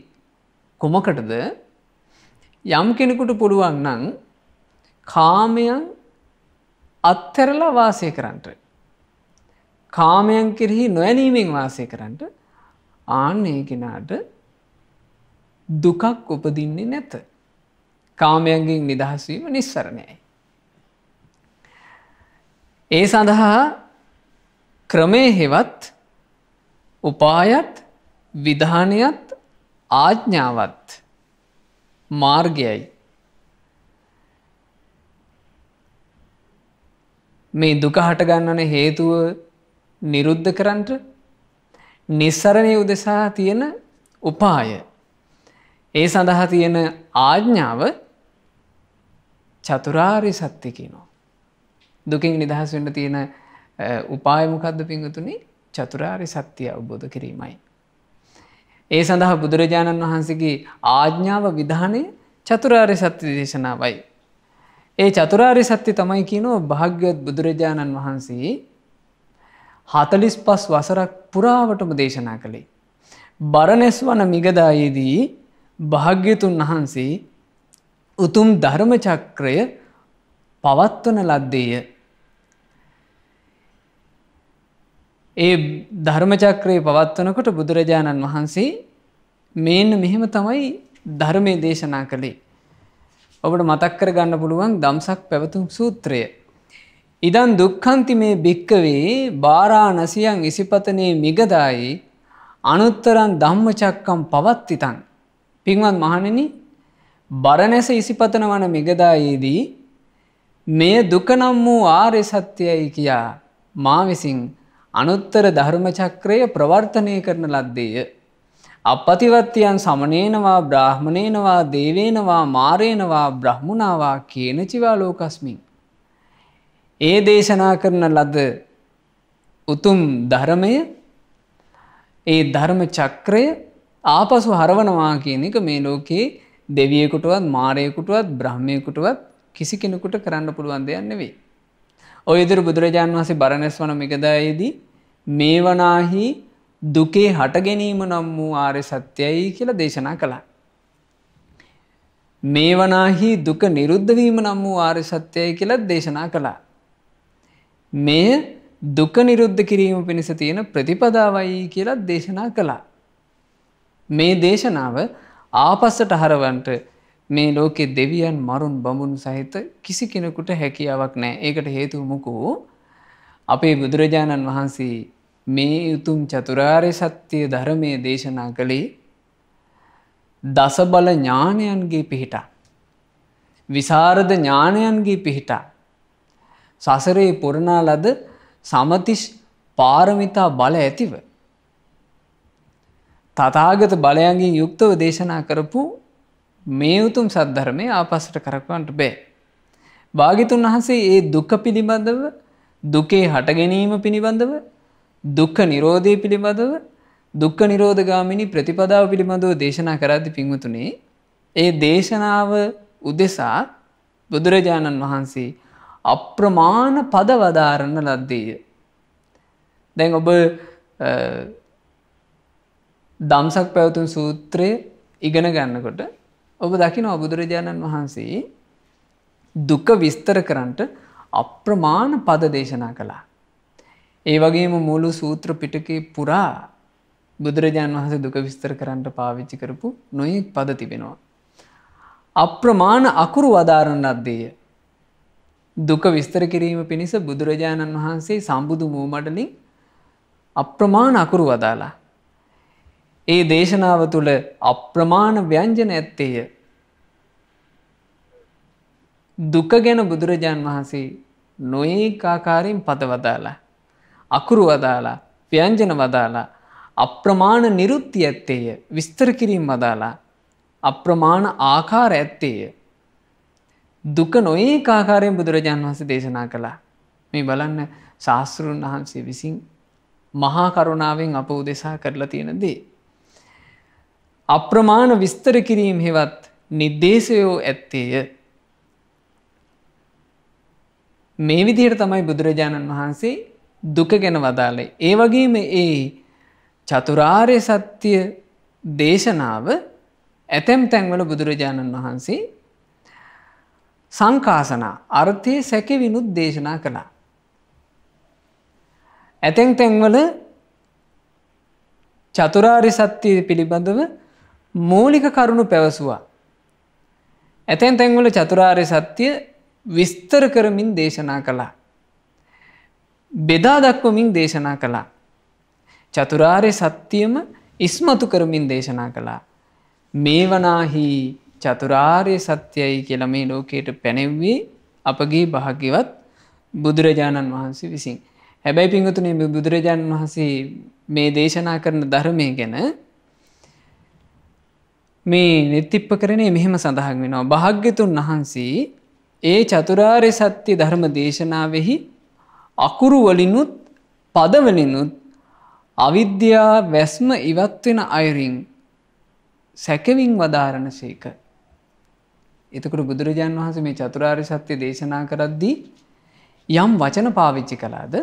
කොමකටද යම් කෙනෙකුට පුළුවන් නං කාමයන් අත්තරලා වාසය කරන්නට. කාමයන් කෙරෙහි නොයනීමෙන් වාසය කරන්නට ආන්නේ කෙනාට දුකක් උපදින්නේ නැත. කාමයන්ගෙන් නිදහස්වීම නිස්සරණයයි. ඒ සඳහා ක්‍රමය හෙවත් උපායත් විධානයත් ආඥ්ඥාවත් මාර්ගයයි. මේ දුක හටගන්නන හේතුව නිරුද්ධ කරන්ට නිස්සරණය උදෙසා තියෙන උපාය. ඒ සඳහා තියෙන ආඥ්ඥාව චතුරාරි සත්‍යකිනෝ. දුකින් නිදහස් වන්න තියෙන උපායමකක්ද පිංහතුනි චතුරාරි සත්‍යය අවබෝධ කිරීමයි. ඒ සඳහා බුදුරජාණන් වහන්සේගේ ආජ්ඥාව විධානය චතුරාරි සත්‍ය දේශනාවයි. ඒ චතුරාරි සත්‍ය තමයි කියනෝ භාග්‍යවත් බුදුරජාණන් වහන්සේ හතලිස් පස් වසරක් පුරාවටම දේශනා කළේ. බරණෙස් වන මිගදායේදී භාග්‍යතුන් වහන්සේ උතුම් ධර්මචක්‍රය පවත්වන ලද්දේය ඒ ධර්මචක්‍රයේ පවත්වනකොට බුදුරජාණන් වහන්සේ මෙන්න මෙහෙම තමයි ධර්මය දේශනා කළේ. ඔබට මතක්කර ගන්න පුළුවන් දම්සක් පැවතුම් සූත්‍රය. ඉදන් දුක්කන්ති මේ භික්කවේ බාරානසියන් ඉසිපතනයේ මිගදායි අනුත්තරන් ධම්මචක්කම් පවත්තිතන්. පින්වත් මහණෙන බරණැස ඉසිපතන වන මිගදායේදී මේ දුකනම් වූ ආරය සත්‍යයයි කියා මා විසින් අනුත්තර ධර්මචක්‍රය ප්‍රවර්තනය කරන ලද්දේය. අපපතිවත්තියන් සමනේනවා බ්‍රාහ්මණයනවා දේවේනවා මාරයනවා බ්‍රහ්මුණවා කියනචිවා ලෝකස්මින්. ඒ දේශනා කරන ලද උතුම් ධර්මය ඒ ධර්ම චක්‍රය ආපසු හරවනවා කියන එක මේ ලෝකයේ දෙවියකුටුවත් මාරයකුටුවත් බ්‍රහ්මයකුටුවත් කිසි කෙනෙකුට කරන්න පුළුවන් දෙයන්න වේ. ඔයදුරු බුදුරජාන් වහසේ බරණැස් වන මිකදායේදී මේ වනාහි දුකේ හටගැනීම නම් වූ ආරය සත්‍යයි කියලා දේශනා කළා. මේ වනාහි දුක නිරුද්ධවීම නම් වූ ආරය සත්‍යයි කියලා දේශනා කළා. මේ දුක නිරුද්ධ කිරීම පිණිස තියෙන ප්‍රතිපදාවයි කියලා දේශනා කළා. මේ දේශනාව ආපස්සට හරවන්ට මේ ලෝකෙ දෙවියන් මරුන් බමුන් සහිත කිසි කෙනෙකුට හැකියාවක් නෑ ඒකට හේතුමුකෝ අපේ බුදුරජාණන් වහන්සේ මේ උතුම් චතුරාර්ය සත්‍යය ධර්මය දේශනා කළේ දස බල ඥානයන්ගේ පිහිටා. විසාරද ඥානයන්ගේ පිහිටා. සසරේ පුරණා ලද සමතිස් පාරමිතා බල ඇතිව. තතාගත බලයන්ගින් යුක්තව දේශනා කරපු මේ උතුම් සද්ධර්මය ආපස්සට කරක්වන්ට බෑ. භාගිතුන් වහන්සේ ඒ දුක පිළිබඳව දුකේ හටගැනීම පිළිබඳව දුක්ක නිරෝධය පිළිබඳව දුක්ක නිරෝධගාමිනි ප්‍රතිපදාව පිළිබඳව දේශනා කරාධි පිංවතුනේ ඒ දේශනාව උදෙසා බුදුරජාණන් වහන්සේ අප්‍රමාණ පද වදාරන්න ලද්දේය. දැන් ඔබ දම්සක් පැවතුන් සූත්‍රය ඉගෙන ගන්නකොට ඔබ දකින බුදුරජාණන් වහන්සේ දුක විස්තර කරන්නට අප්‍රමාණ පද දේශනා කළා. ඒ වගේම මුළු සූත්‍ර පිටකේ පුරා බුදුරජාණන් වහස දුක විස්තර කරන්නට පාවිච්චි කරපු නොයෙක් පද තිබෙනවා. අප්‍රමාණ අකුරු වදාරණ අද්දේය. දුක විස්තර කිරීම පිණිස බුදුරජාණන් වහන්සේ සම්බුදු මූමඩලින් අප්‍රමාණ අකුරු වදාලා ඒ දේශනාව තුළ අප්‍රමාණ ව්‍යංජන ඇත්තේය. දුක ගැන බුදුරජාන් වහන්සේ නොඒකාකාරයෙන් පත වදාලා. අකුරු වදාලා ව්‍යංජන වදාලා අප්‍රමාණ නිරුත්ති ඇත්තේය විස්තර කිරීම් වදාලා අප්‍රමාණ ආකාර ඇත්තේය. දුක නොඒකාකාරයෙන් බුදුරජාන් වහන්සේ දේශනා කළා. මේ බලන්න ශාස්තෘන් වහන්සේ විසින් මහා කරුණාවෙන් අප උදෙසා කරලා තියෙන දේ. අප්‍රමාණ විස්තර කිරීම් හෙවත් නිදේශයෝ ඇත්තේය. මේ විදියට තමයි බුදුරජාණන් වහන්සේ දුක ගැන වදාලේ. ඒ වගේම ඒ චතුරාර්ය සත්‍යය දේශනාව ඇතැම් තැන්වල බුදුරජාණන් වහන්සේ සංකාසනා අර්ථය සැකවිනුත් දේශනා කළා. ඇතැන් තැන්වල චතුරාරි සත්‍යය පිළිබඳව මූලික කරුණු පැවසුවා. ඇතැන් තැන්වල චතුරාර්ය සත්‍යය විස්තර කරමින් දේශනා කළා. බෙදා දක්වමින් දේශනා කළා. චතුරාර්ය සත්‍යයම ඉස්මතු කරමින් දේශනා කළා. මේ වනාහි චතුරාර්ය සත්‍යයයි කියල මේ ලෝකයට පැනෙව්වේ අපගේ භාග්‍යවත් බුදුරජාණන් වහන්සේ විසින්. හැබැයි පිංගතුනේ බුදුරජාණන් වහන්සේ මේ දේශනා කරන ධර්මය ගැන මේ නෙත්තිප්ප කරනේ මෙහෙම සඳහන් වෙනවා. භාග්‍යතුන් වහන්සේ ඒ චතුරාර්ය සත්‍ය ධර්ම දේශනාවෙහි අකුරුවලිනුත් පදවලිනුත් අවිද්‍යා වැස්ම ඉවත්වෙන අයරින් සැකවින් වදාරණ සේක. එතකට බුදුරජාණන් වහස මේ චතුරාර්ය සත්‍යය දේශනා කරද්දී යම් වචන පාවිච්චි කලාද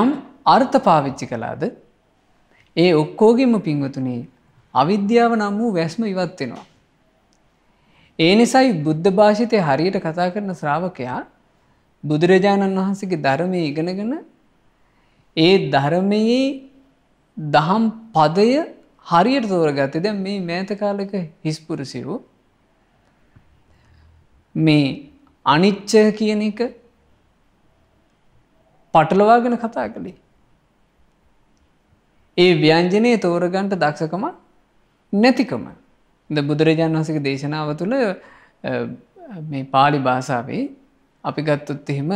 යම් අර්ථ පාවිච්චි කලාද ඒ ඔක්කෝගෙම පින්වතුනේ අවිද්‍යාව නම් වූ වැස්ම ඉවත් වෙනවා. ඒ නිසයි බුද්ධ භාෂිතය හරියට කතා කරන ශ්‍රාවකයා බුදුරජාණන් වහන්සේගේ ධර්මය ඉගෙනගෙන ඒ ධර්මයේ දහම් පදය හරියට තෝරගත්තේ දැන් මේ මෑත කාලක හිස්පුරුසිරු මේ අනිච්ච කියන එක පටලවාගෙන කතා කළේ ඒ ව්‍යංජනය තෝරගන්ට දක්ෂකමක් නැතිකම ද බුදුරජාණන් වහසක දේශනාව තුළ මේ පාලි භාෂාවේ අපි ගත්තුත් එහෙම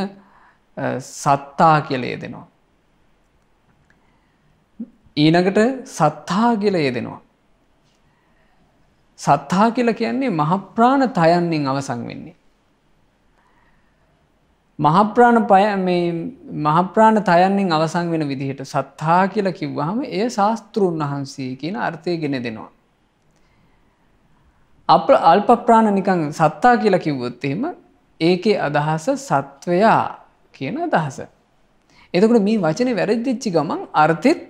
සත්තා කියලය දෙනවා. ඊනකට සත්තා කියලය දෙනවා. සත්තා කියල කියන්නේ මහප්‍රාණ තයන්නෙන් අවසං වෙන්නේ. මහප්‍රාණ පය මහප්‍රාණ තයන්නෙන් අවසං වෙන විදිහට සත්තා කියල කිව්වහම ඒ ශාස්තෘන් වහන්සේ කියන අර්ථය ගෙන දෙනවා. අප අල්පප්‍රාණ නිකං සත්තා කියලා කිව්වොත් එහෙම ඒකේ අදහස සත්වයා කියන අදහස. එතකට මේ වචන වැරදිච්චි ගමන් අර්ථෙත්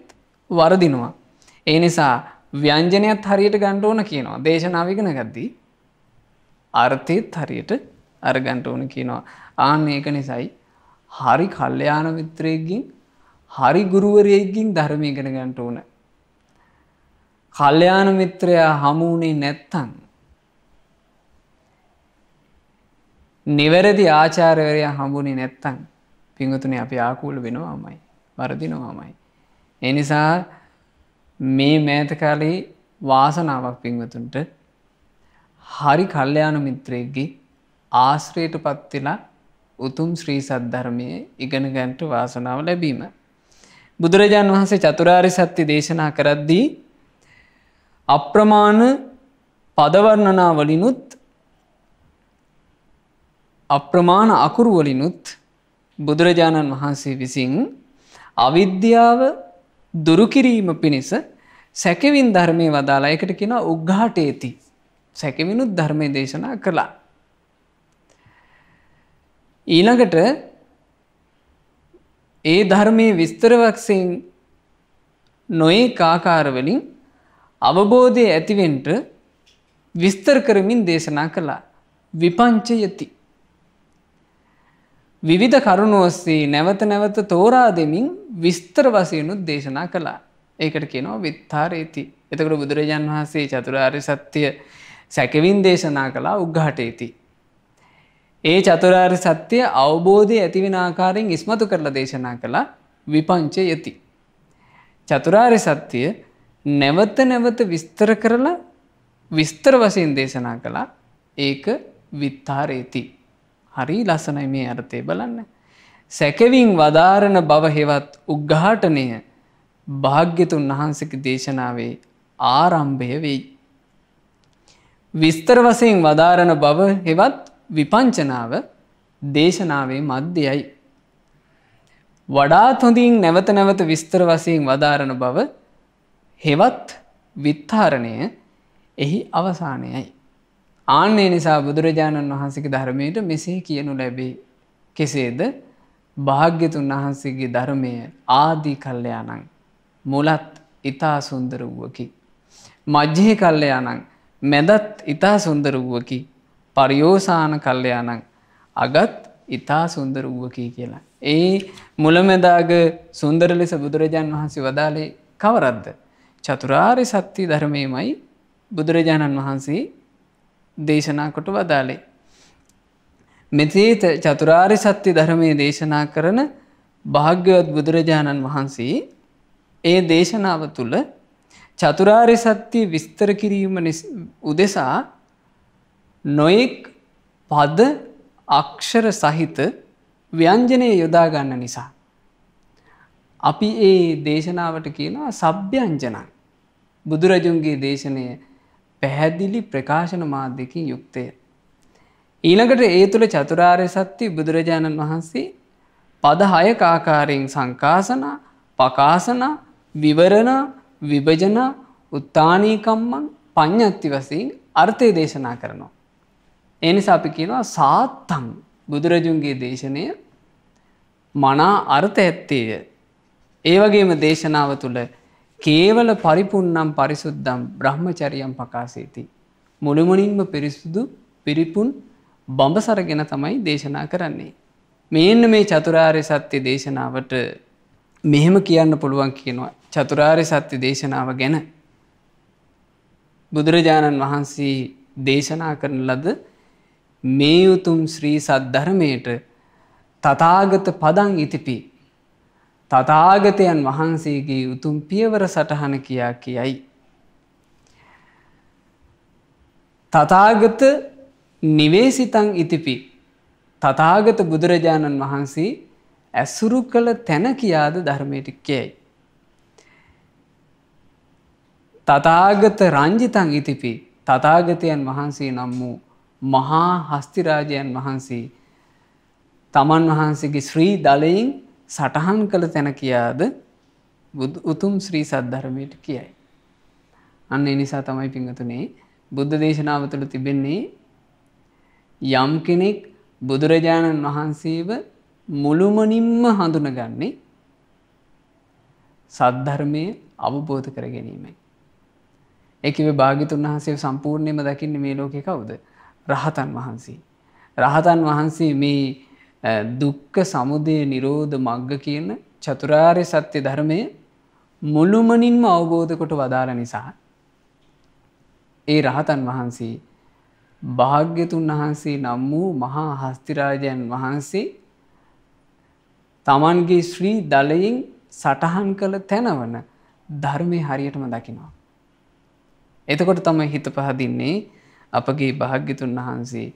වරදිනවා. ඒ නිසා ව්‍යංජනයත් හරියට ගණ්ඩ ඕන කියනවා දේශනාවිගෙන ගද්දී අර්ථයත් හරියට අරගන්ට ඕන කියනවා ආන්න ඒක නිසයි හරි කල්්‍යයාන විත්‍රයකින් හරි ගුරුවරයකින් ධර්මයගෙන ගන්ට ඕන කල්්‍යයාන මිත්‍රයා හමුුණේ නැත්තං නිවැරදි ආචාරවරයා හම්බුණේ නැත්තන් පිංගතුන අපි ආකූල වෙනවාමයි වරදිනවාමයි. එනිසා මේ මෑතකාලේ වාසනාවක් පිංවතුන්ට හරි කල්්‍යයානු මිත්‍රයක්ගේ ආශ්‍රයට පත්වෙලා උතුම් ශ්‍රී සද්ධර්මය ඉගෙන ගැන්ට වාසනාව ලැබීම. බුදුරජාණන් වහන්සේ චතුරාරි සත්‍ය දේශනා කරද්දී අප්‍රමාණ පදවර්ණනාවලිනුත් අප්‍රමාණ අකුරුවලිනුත් බුදුරජාණන් වහන්සේ විසින් අවිද්‍යාව දුරුකිරීම පිණිස සැකවින් ධර්මය වදාලා එකට කියෙන උග්ඝාටේති සැකවිනුත් ධර්මය දේශනා කළා. ඊළඟට ඒ ධර්මය විස්තරවක්සින් නොයේ කාකාරවලින් අවබෝධය ඇතිවෙන්ට විස්තර කරමින් දේශනා කළා විපංචයති විවිධ කරුණු ඔස්සේ නැවත නැවත තෝරා දෙමින් විස්තර වසයනුත් දේශනා කළා. ඒකට කියනවා විත්තාරේති. එතකට බුදුරජාන් වහන්සේ චතුරාරි සත්‍යය සැකවින් දේශනා කලා උග්ඝාටේති. ඒ චතුරාර් සත්‍යය අවබෝධය ඇතිවෙන ආකාරයෙන් ඉස්මතු කරලා දේශනා කළා විපංචය යති. චතුරාර් සත්‍යය නැවත නැවත විස්තර කරලා විස්තර වසයෙන් දේශනා කළා ඒක විත්තාරේති. හරි ලසනයි මේ අර්ථය බලන්න. සැකවින් වදාරණ බව හෙවත් උග්ඝාටනය භාග්‍යතුන් වහන්සක දේශනාවේ ආරම්භය වෙයි. විස්තර වසයෙන් වදාරණ බව හෙවත් විපංචනාව දේශනාවේ මධ්‍යයයි. වඩාත් හොඳින් නැවත නැවත විස්තර වසයෙන් වදාරණ බව හෙවත් විත්තාරණය එහි අවසානයයි. ආන්නේ නිසා බුදුරජාණන් වහන්සේගේ ධර්මයට මෙසේ කියනු ලැබේ. කෙසේද භාග්‍යතුන් වහන්සේගේ ධර්මය ආදී කල්ලයානං මුලත් ඉතා සුන්දර වුවකි. මජ්්‍යහි කල්ලයානං මැදත් ඉතා සුන්දර වුවකි පරියෝසාන කල්ලයානං අගත් ඉතා සුන්දර වුවකි කියලා. ඒ මුලමැදාග සුන්දර ලෙස බුදුරජාන් වහන්සේ වදාලේ කවරද්ද. චතුරාරි සත්‍යය ධර්මයමයි බුදුරජාණන් වහන්සේ දේශනා කොට වදාලේ. මෙතීත චතුරාරි සත්‍ය ධර්මය දේශනා කරන භාග්‍යවත් බුදුරජාණන් වහන්සේ ඒ දේශනාව තුළ චතුරාරි සත්‍යය විස්තර කිරීම උදෙසා නොයෙක් පද අක්ෂර සහිත ව්‍යංජනය යොදාගන්න නිසා. අපි ඒ දේශනාවට කියනවා සභ්‍යංජනන් බුදුරජුන්ගේ දේශනය පැහැදිලි ප්‍රකාශන මාධ්‍යකින් යුක්තය. ඊනකට ඒ තුළ චතුරාර්ය සත්‍යය බුදුරජාණන් වහන්සේ පද හයකාකාරයෙන් සංකාසන පකාසන විවරණ විභජන උත්තානීකම්මන් පඤ්ඥත්ති වසින් අර්ථය දේශනා කරනවා. එනිසා අපි කියනවා සාත්තං බුදුරජුන්ගේ දේශනය මනා අර්ථ ඇත්තේය. ඒවගේම දේශනාව තුළ කේවල පරිපුන්නම් පරිසුද්දම් බ්‍රහ්මචරියම් පකාසේති. මුළුමනින්ම පිරිසුදු පිරිපුන් බඹසරගෙන තමයි දේශනා කරන්නේ. මෙන්න මේ චතුරාර්ය සත්‍ය දේශනාවට මෙහෙම කියන්න පුළුවන් කියනවා චතුරාර්ය සත්‍ය දේශනාව ගැන බුදුරජාණන් වහන්සේ දේශනා කරන ලද මේ උතුම් ශ්‍රී සද්ධර්මයට තතාගත පදන් ඉතිපි තතාගතයන් වහන්සේගේ උතුම් පියවර සටහන කියා කියයි. තතාගත නිවේසිතං ඉතිපි තතාගත බුදුරජාණන් වහන්සේ ඇසුරු කළ තැන කියාද ධර්මයටික්කයයි. තතාගත රංජිතං ඉතිපි තතාගතයන් වහන්සේ නම් වූ මහා හස්තිරාජයන් වහන්සේ තමන් වහන්සේගේ ශ්‍රී දලයින් සටහන් කළ තැන කියාද උතුම් ශ්‍රී සද්ධරමයට කියයි. අන්න එනිසා තමයි පිංහතුනේ බුද්ධ දේශනාව තුළ තිබෙන්නේ යම් කෙනෙක් බුදුරජාණන් වහන්සේව මුළුමනින්ම හඳුනගන්නේ සද්ධර්මය අවබෝධ කර ගැනීමයි. එකව භාගිතුන් වහන්සේ සම්පූර්ණයම දකින්න මේ ලෝකෙ කවුද රහතන් වහන්සේ. රහතන් වහන්සේ මේ දුක්ඛ සමුදය නිරෝධ මග්ග කියන චතුරාර්ය සත්‍ය ධර්මය මුළුමනින්ම අවබෝධකොට වදාළ නිසා. ඒ රහතන් වහන්සේ භාග්‍යතුන් වහන්සේ නම් වූ මහා හස්තිරාජයන් වහන්සේ තමන්ගේ ශ්‍රී දලයින් සටහන් කළ තැනවන ධර්මය හරියටම දකිනවා. එතකොට තමයි හිත පහදින්නේ අපගේ භාග්‍යතුන් වහන්සේ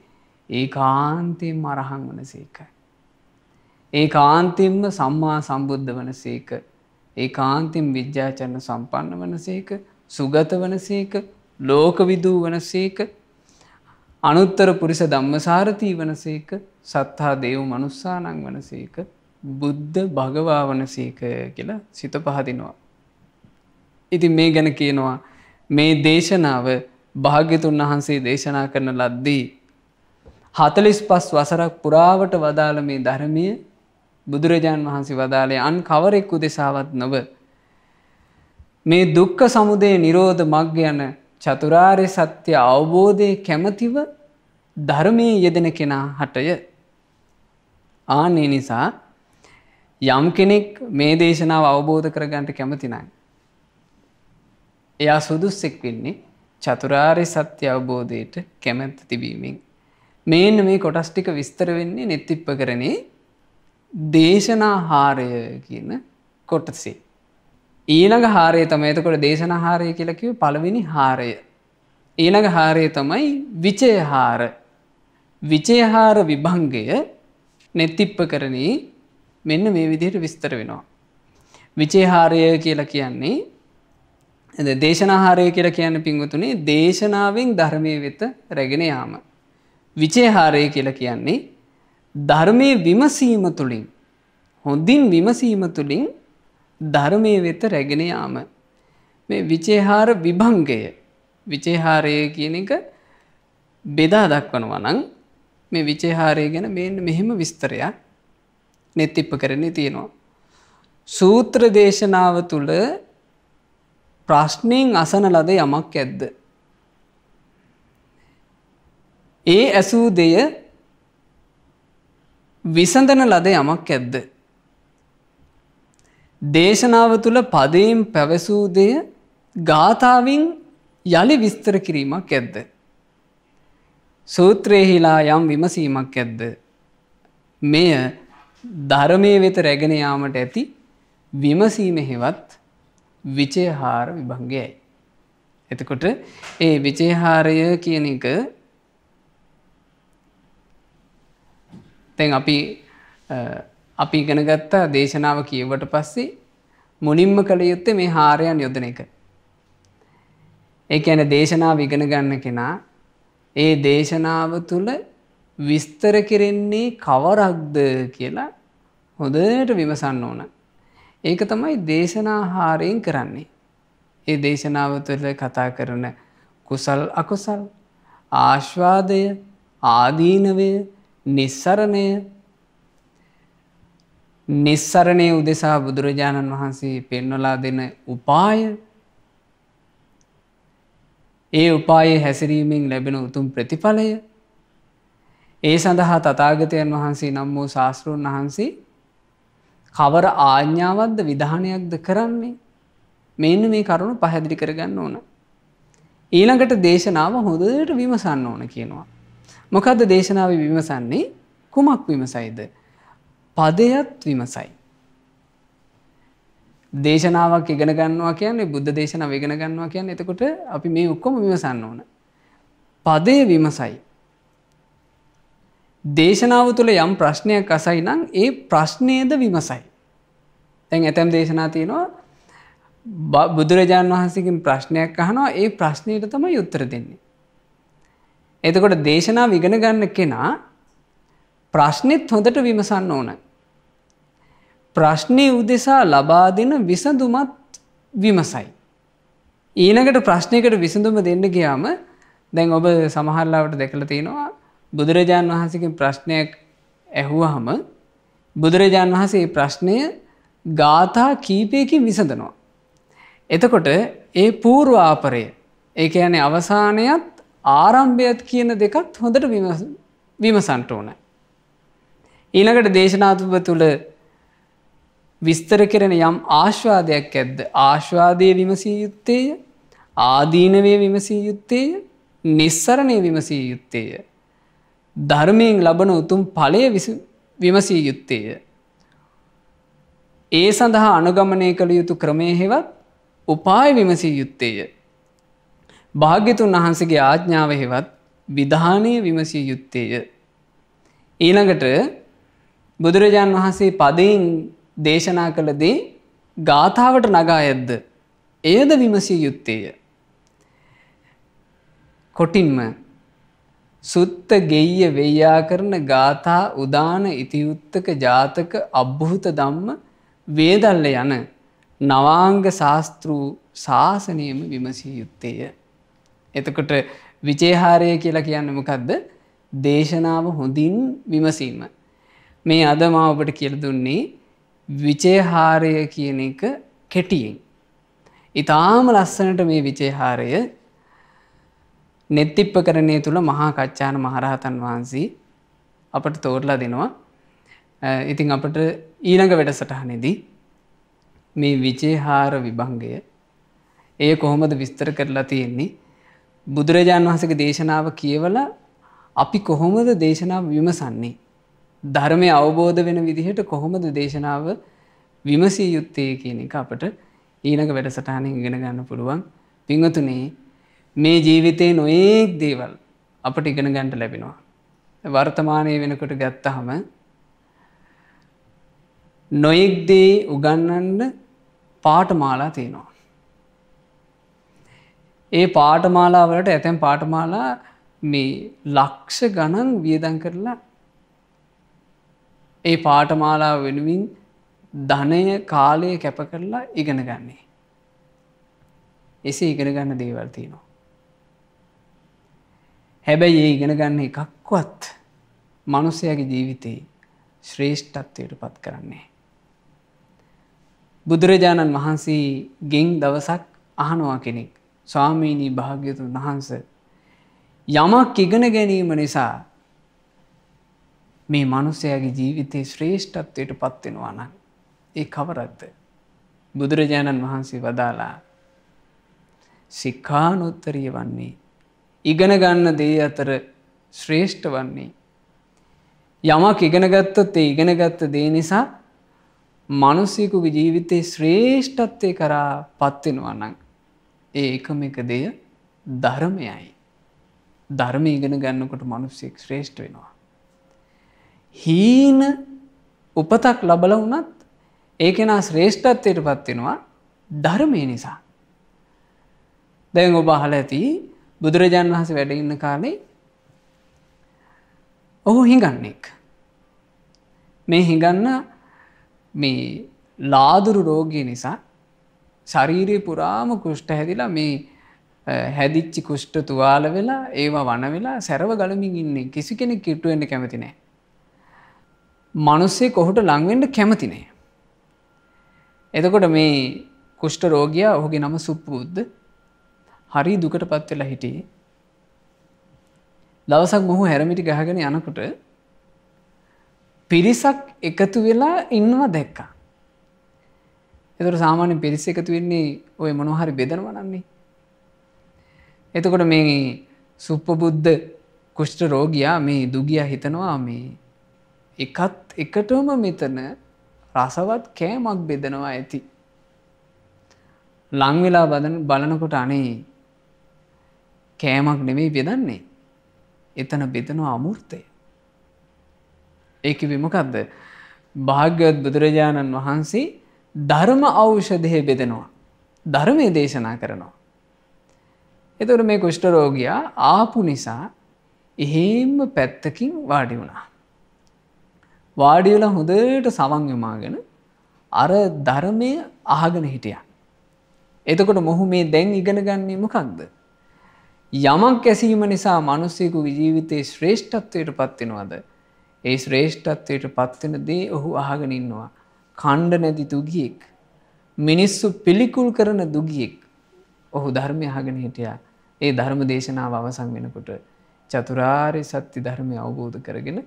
ඒ කාන්තයෙන් මරහන් වන සේකයි. ඒ කාන්තිම්ම සම්මා සම්බුද්ධ වන සේක. ඒ කාන්තිම් විද්‍යාචරණ සම්පන්න වන සේක සුගත වන සේක ලෝකවිදූ වන සේක අනුත්තර පුරිස ධම්මසාරතිී වන සේක සත්හා දේව් මනුස්සානං වන සේක බුද්ධ භගවා වන සේක කියලා සිත පහදිනවා. ඉති මේ ගැන කියනවා මේ දේශනාව භාග්‍යතුන් වහන්සේ දේශනා කරන ලද්දී. හතලිස් පස් වසරක් පුරාවට වදාළ මේ ධර්මය බුදුරජාණන් වහන්සේ වදාළේ අන් කවරෙක් උදෙසාවත් නොව. මේ දුක්ක සමුදේ නිරෝධ මග්‍ය යන චතුරාර්ය සත්‍ය අවබෝධය කැමතිව ධර්මය යෙදෙන කෙනා හටය. ආනේ නිසා යම් කෙනෙක් මේ දේශනාව අවබෝධ කරගන්නට කැමතිනයි. එයා සුදුස්සෙක් වෙන්නේ චතුරාර්ය සත්‍ය අවබෝධයට කැමැත්ත තිබීමෙන්. මේන්න මේ කොටස් ටික විස්තර වෙන්නේ නෙත්තිප්ප කරනේ දේශනා හාරය කියන කොටසේ. ඊළඟ හාරය තමයි එතකොට දේශන හාරය කියලකිව පළවෙනි හාරය. ඊළඟ හාරය තමයි විචයහාර විචයහාර විභංගය නැතිප්ප කරණී මෙන්න මේ විදිහට විස්තර වෙනවා. විචේහාරය කියලා කියන්නේ ඇද දේශනාහාරය කියලා කියන්න පින්වතුනේ දේශනාවෙන් ධර්මය වෙත රැගෙන යාම. විචේහාරය කියලා කියන්නේ ධර්මය විමසීම තුළින් හොඳින් විමසීම තුළින් ධර්මය වෙත රැගෙන යාම. මේ විචේහාර විභංගය විචේහාරය කියන එක බෙදා දක්වනවා නං මේ විචේහාරය ගැන මෙන්න මෙහෙම විස්තරයක් නෙත්තිප්ප කරන්නේ තියෙනවා. සූත්‍ර දේශනාව තුළ ප්‍රශ්නයෙන් අසන ලද යමක් ඇද්ද. ඒ ඇසූ දෙය විසඳන ලද යමක් ඇද්ද. දේශනාව තුළ පදයෙන් පැවසූ දෙය ගාථාවෙන් යළි විස්තර කිරීමක් ඇද්ද. සූත්‍රයහිලා යම් විමසීමක් ඇද්ද. මෙය ධර්මය වෙත රැගෙන යාමට ඇති විමසීම හෙවත් විචයහාර විභංගයයි. එතකොට ඒ විචයහාරය කියන එක තැන් අපි අපි ඉගෙනගත්තා දේශනාව කියවට පස්සේ මුලින්ම කළ යුත්තේ මේ හාරයන් යොදන එක. ඒ ඇන දේශනාව ඉගෙන ගන්න කෙනා ඒ දේශනාව තුළ විස්තර කෙරෙන්නේ කවරක්ද කියලා හොදට විමසන්න ඕන. ඒක තමයි දේශනා හාරයෙන් කරන්නේ. ඒ දේශනාව තුළ කතා කරන කුසල් අකුසල් ආශ්වාදය ආදීනවය නිස්සරණය නිස්සරණය උදෙසා බුදුරජාණන් වහන්සේ පෙන්වලා දෙන උපාය ඒ උපායේ හැසිරීමෙන් ලැබෙන උතුම් ප්‍රතිඵලය ඒ සඳහා තතාගතයන් වහන්සේ නම් වූ ශාස්තෘන් වහන්සේ කවර ආඥ්ඥාවද්ද විධානයක්ද කරන්නේ මෙන්න මේ කරුණු පහැදිලි කරගන්න ඕන. ඊළඟට දේශනාව හොදට විමසන්න ඕන කියනවා. මොකක්ද දේශනාව විමසන්නේ කුමක් විමසයිද. පදයත් විමසයි. දේශනාවක් ඉගෙන ගන්නවා කියන්නේ බුද්ධ දේශනාව ඉගෙන ගන්නවා කියන්න එතකොට අපි මේ ඔක්කොම විමසන්න ඕන. පදය විමසයි. දේශනාව තුළ යම් ප්‍රශ්නයක් අසයි නම් ඒ ප්‍රශ්නයද විමසයි. තැන් ඇතැම් දේශනා තියෙනවා බුදුරජාණන් වහන්සකින් ප්‍රශ්නයක් අහනවා ඒ ප්‍රශ්නයට තම යුත්තර දෙන්නේ. එතකොට දේශනා විගෙන ගන්න කෙනා ප්‍රශ්නෙත් හොඳට විමසන්න ඕන. ප්‍රශ්නය උදෙසා ලබා දෙන විසඳුමත් විමසයි. ඊනකට ප්‍රශ්නයකට විසඳුම දෙන්න ගියාම දැන් ඔබ සමහරලාවට දැකළ තියෙනවා බුදුරජාණන් වහන්සකින් ප්‍රශ්නයක් ඇහුවහම බුදුරජාණන් වහන්සේ ප්‍රශ්නය ගාථා කීපයකින් විසඳනවා. එතකොට ඒ පූර්වාපරය ඒක යන අවසානයත් ආරම්භයත් කියන දෙකත් හොඳට විමසන්ට ඕන. ඊළඟට දේශනාතුව තුළ විස්තර කරන යම් ආශ්වාදයක් ඇද්ද ආශ්වාදය විමසී යුත්තේය ආදීනවය විමසී යුත්තේය නිස්සරණය විමසී යුත්තේය. ධර්මයෙන් ලබන උතුම් ඵලය විමසී යුත්තේය. ඒ සඳහා අනුගමනය කළ යුතු ක්‍රමය හෙවත් උපාය විමසී යුත්තේය. භාග්‍යතුන් වහන්සගේ ආඥාව හෙවත් විධානය විමසිය යුත්තේය. ඊළඟට බුදුරජාණන් වහන්සේ පදයෙන් දේශනා කළදී ගාථාවට නගා ඇද්ද. එයද විමසිය යුත්තේය. කොටින්ම සුත්ත ගෙය්ය වෙයා කරන ගාථා උදාන ඉතියුත්තක ජාතක අබ්භූත දම්ම වේදල්ල යන නවාංග ශාස්තෘූ ශාසනයම විමසිය යුත්තේය. එතකොට විජේහාරය කියලා කියන්න මොකක්ද දේශනාව හොඳින් විමසීම. මේ අදම ඔබට කියල දුන්නේ විජේහාරය කියන එක කෙටියෙන්. ඉතාම ලස්සනට මේ විජේහාරය නෙත්තිප්ප කරණය තුළ මහා කච්චාන මහරහතන් වහන්සේ අපට තෝරලා දෙනවා. ඉතිං අපට ඊළඟ වැඩසටහනෙදී මේ විජේහාර විභංගය එය කොහොමද විස්තර කරලා තියෙන්නේ බුදුරජාණන් වහසක දේශනාව කියවල අපි කොහොමද දේශනාව විමසන්නේ. ධර්මය අවබෝධ වෙන විදිහට කොහොමද දේශනාව විමසී යුත්තේ කියන එක අපට ඊනක වැඩසටහනෙන් ඉගෙන ගන්න පුළුවන් පිංවතුනේ මේ ජීවිතයේ නොඒක් දේවල් අපට ඉගෙන ගන්ට ලැබෙනවා. වර්තමානය වෙනකොට ගත්තහම නොයෙක්දේ උගන්නන්න පාට මාලා තියෙනවා. ඒ පාටමාලාවලට ඇතැම් පාටමාලා මේ ලක්ෂ ගණන් වියදන් කරලා ඒ පාටමාලා වෙනුවින් ධනය කාලය කැප කරලා ඉගෙන ගන්නේ. එසේ ඉගෙන ගන්න දේවල්තිනවා. හැබැයි ඒ ඉගෙන ගන්න එකක්වත් මනුස්සයගේ ජීවිතයේ ශ්‍රේෂ්ඨත්වයට පත් කරන්නේ. බුදුරජාණන් වහන්සේ ගෙන් දවසක් අහනවා කෙනෙක් ස්වාමීණී භාග්‍යතුන් වහන්ස. යමක් ඉගෙන ගැනීම නිසා මේ මනුස්සයගේ ජීවිතයේ ශ්‍රේෂ්ඨත්වයට පත්වෙනවා නම් ඒ කවරත්ද. බුදුරජාණන් වහන්සේ වදාලා සික්කානොත්තරිය වන්නේ ඉගෙන ගන්න දේ අතර ශ්‍රේෂ්ඨ වන්නේ. යමක් ඉගෙනගත්තොත් ඒ ඉගෙනගත්ත දේ නිසා මනුස්සයකුගේ ජීවිතයේ ශ්‍රේෂ්ඨත්වය කරා පත්වෙනවා නං ඒ එකම එක දෙය ධර්මයයි. ධර්ම ඉගෙන ගන්නකොට මනුස්සෙක් ශ්‍රේෂ්ඨ වෙනවා. හීන උපතක් ලබල වනත් ඒකෙන ශ්‍රේෂ්ඨත්වයට පත්වෙනවා ධර්මය නිසා. දැන් ඔබ අහල ඇති බුදුරජාණන් වහස වැඩඉන්න කාලේ ඔහු හිඟන්නෙක්. මේ හිඟන්න මේ ලාදුරු රෝගය නිසා ශරීරය පුරාම කුෂ්ට හැදිලා මේ හැදිච්චි කුෂ්ට තුවාල වෙලා ඒවා වන වෙලා සැරව ගලමින් ඉන්නේ කිසි කෙනෙ කිට්ටුවෙන්ට කැමතිනෑ. මනුස්සේ කොහොට ලංවෙන්ට කැමතිනේ. එතකොට මේ කුෂ්ට රෝගයා ඔහුගේ නම සුප්පුද්ද හරි දුකට පත්වෙලා හිටියේ. දවසක් මොහු හැරමිටි ගහගෙන යනකොට පිරිසක් එකතු වෙලා ඉන්නවා දැක්කා. එතුර සාමාන්‍ය පිරිස එකතු වෙන්නේ ඔය මොනොහරි බෙදනවනන්නේ. එතකොට මේ සුප්පබුද්ධ කුෂ්ට රෝගයා මේ දුගිය හිතනවා මේ එකත් එකටම මෙතන රසවත් කෑමක් බෙදනවා ඇති. ලංවෙලා බදන බලනකොට අනේ කෑමක් නෙමෙයි බෙදන්නේ. එතන බෙදනවා අමුෘතය. ඒක විමකක්ද භාග්‍යවත් බුදුරජාණන් වහන්සේ ධර්ම අවෂධය බෙදෙනවා. ධර්මය දේශනා කරනවා. එතුර මේ කුෂ්ට රෝගයා ආපු නිසා එහෙම පැත්තකින් වාඩි වුණා. වාඩියල හොඳට සවංයමාගෙන අර ධර්මය අහගෙන හිටිය. එතකොට මොහු මේ දැන් ඉගෙන ගන්නේ මොකක්ද. යමක් ඇසීම නිසා මනුස්සයකු ජීවිතයේ ශ්‍රේෂ්ඨත්වයට පත්වෙනවාද. ඒ ශ්‍රේෂ්ඨත්වයට පත්වෙන දේ ඔහු අහගෙනඉන්නවා. කණ්ඩ නැති තුගියෙක් මිනිස්සු පිළිකුල් කරන දුගියෙක් ඔහු ධර්මය හගෙන හිටියා ඒ ධර්ම දේශනාව අවසං වෙනකොට චතුරාරය සත්‍ය ධර්මය අවබෝධ කරගෙන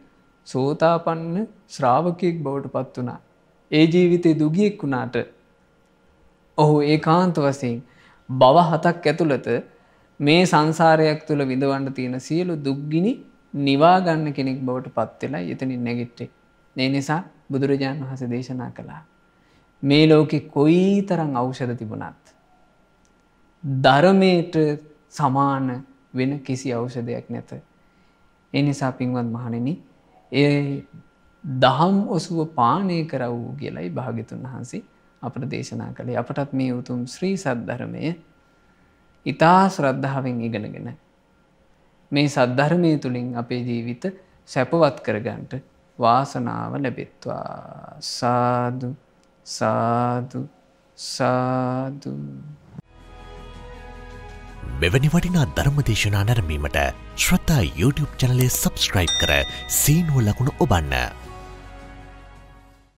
සෝතාපන්න ශ්‍රාවකයෙක් බවට පත් වනා ඒ ජීවිතය දුගියෙක් වුණාට ඔහු ඒ කාන්ත වසයෙන් බව හතක් ඇතුළත මේ සංසාරයක් තුළ විඳවන්න තියෙන සියලු දුක්ගිනි නිවාගන්න කෙනෙක් බවට පත්වෙලා එතනින් නැගිට්ටේ. නේ නිසා බුදුරජාණන් වහස දේශනා කළා. මේ ලෝකෙ කොයි තරං අවෂද තිබුණත්. ධරමයට සමාන වෙන කිසි අවෂදයක් නැත. එනිසා පින්වත් මහණෙන ඒ දහම් ඔසුව පානය කරවූ කියලයි භාගිතුන් වහන්සේ අපට දේශනා කළේ අපටත් මේ උතුම් ශ්‍රී සද්ධරමය ඉතා ශ්‍රද්ධාවෙන් ඉගෙනගෙන. මේ සද්ධරමය තුළින් අපේ ජීවිත සැපවත් කරගන්ට වාසනාව ලැබෙත්වා සාදු සාදු සාදු මෙවැනි වටිනා ධර්මදේශනා නැරමීමට ශ්‍රතා YouTube චනලේ සබස්ක්‍රයිබ් කර සීනුව ලකුණු ඔබන්න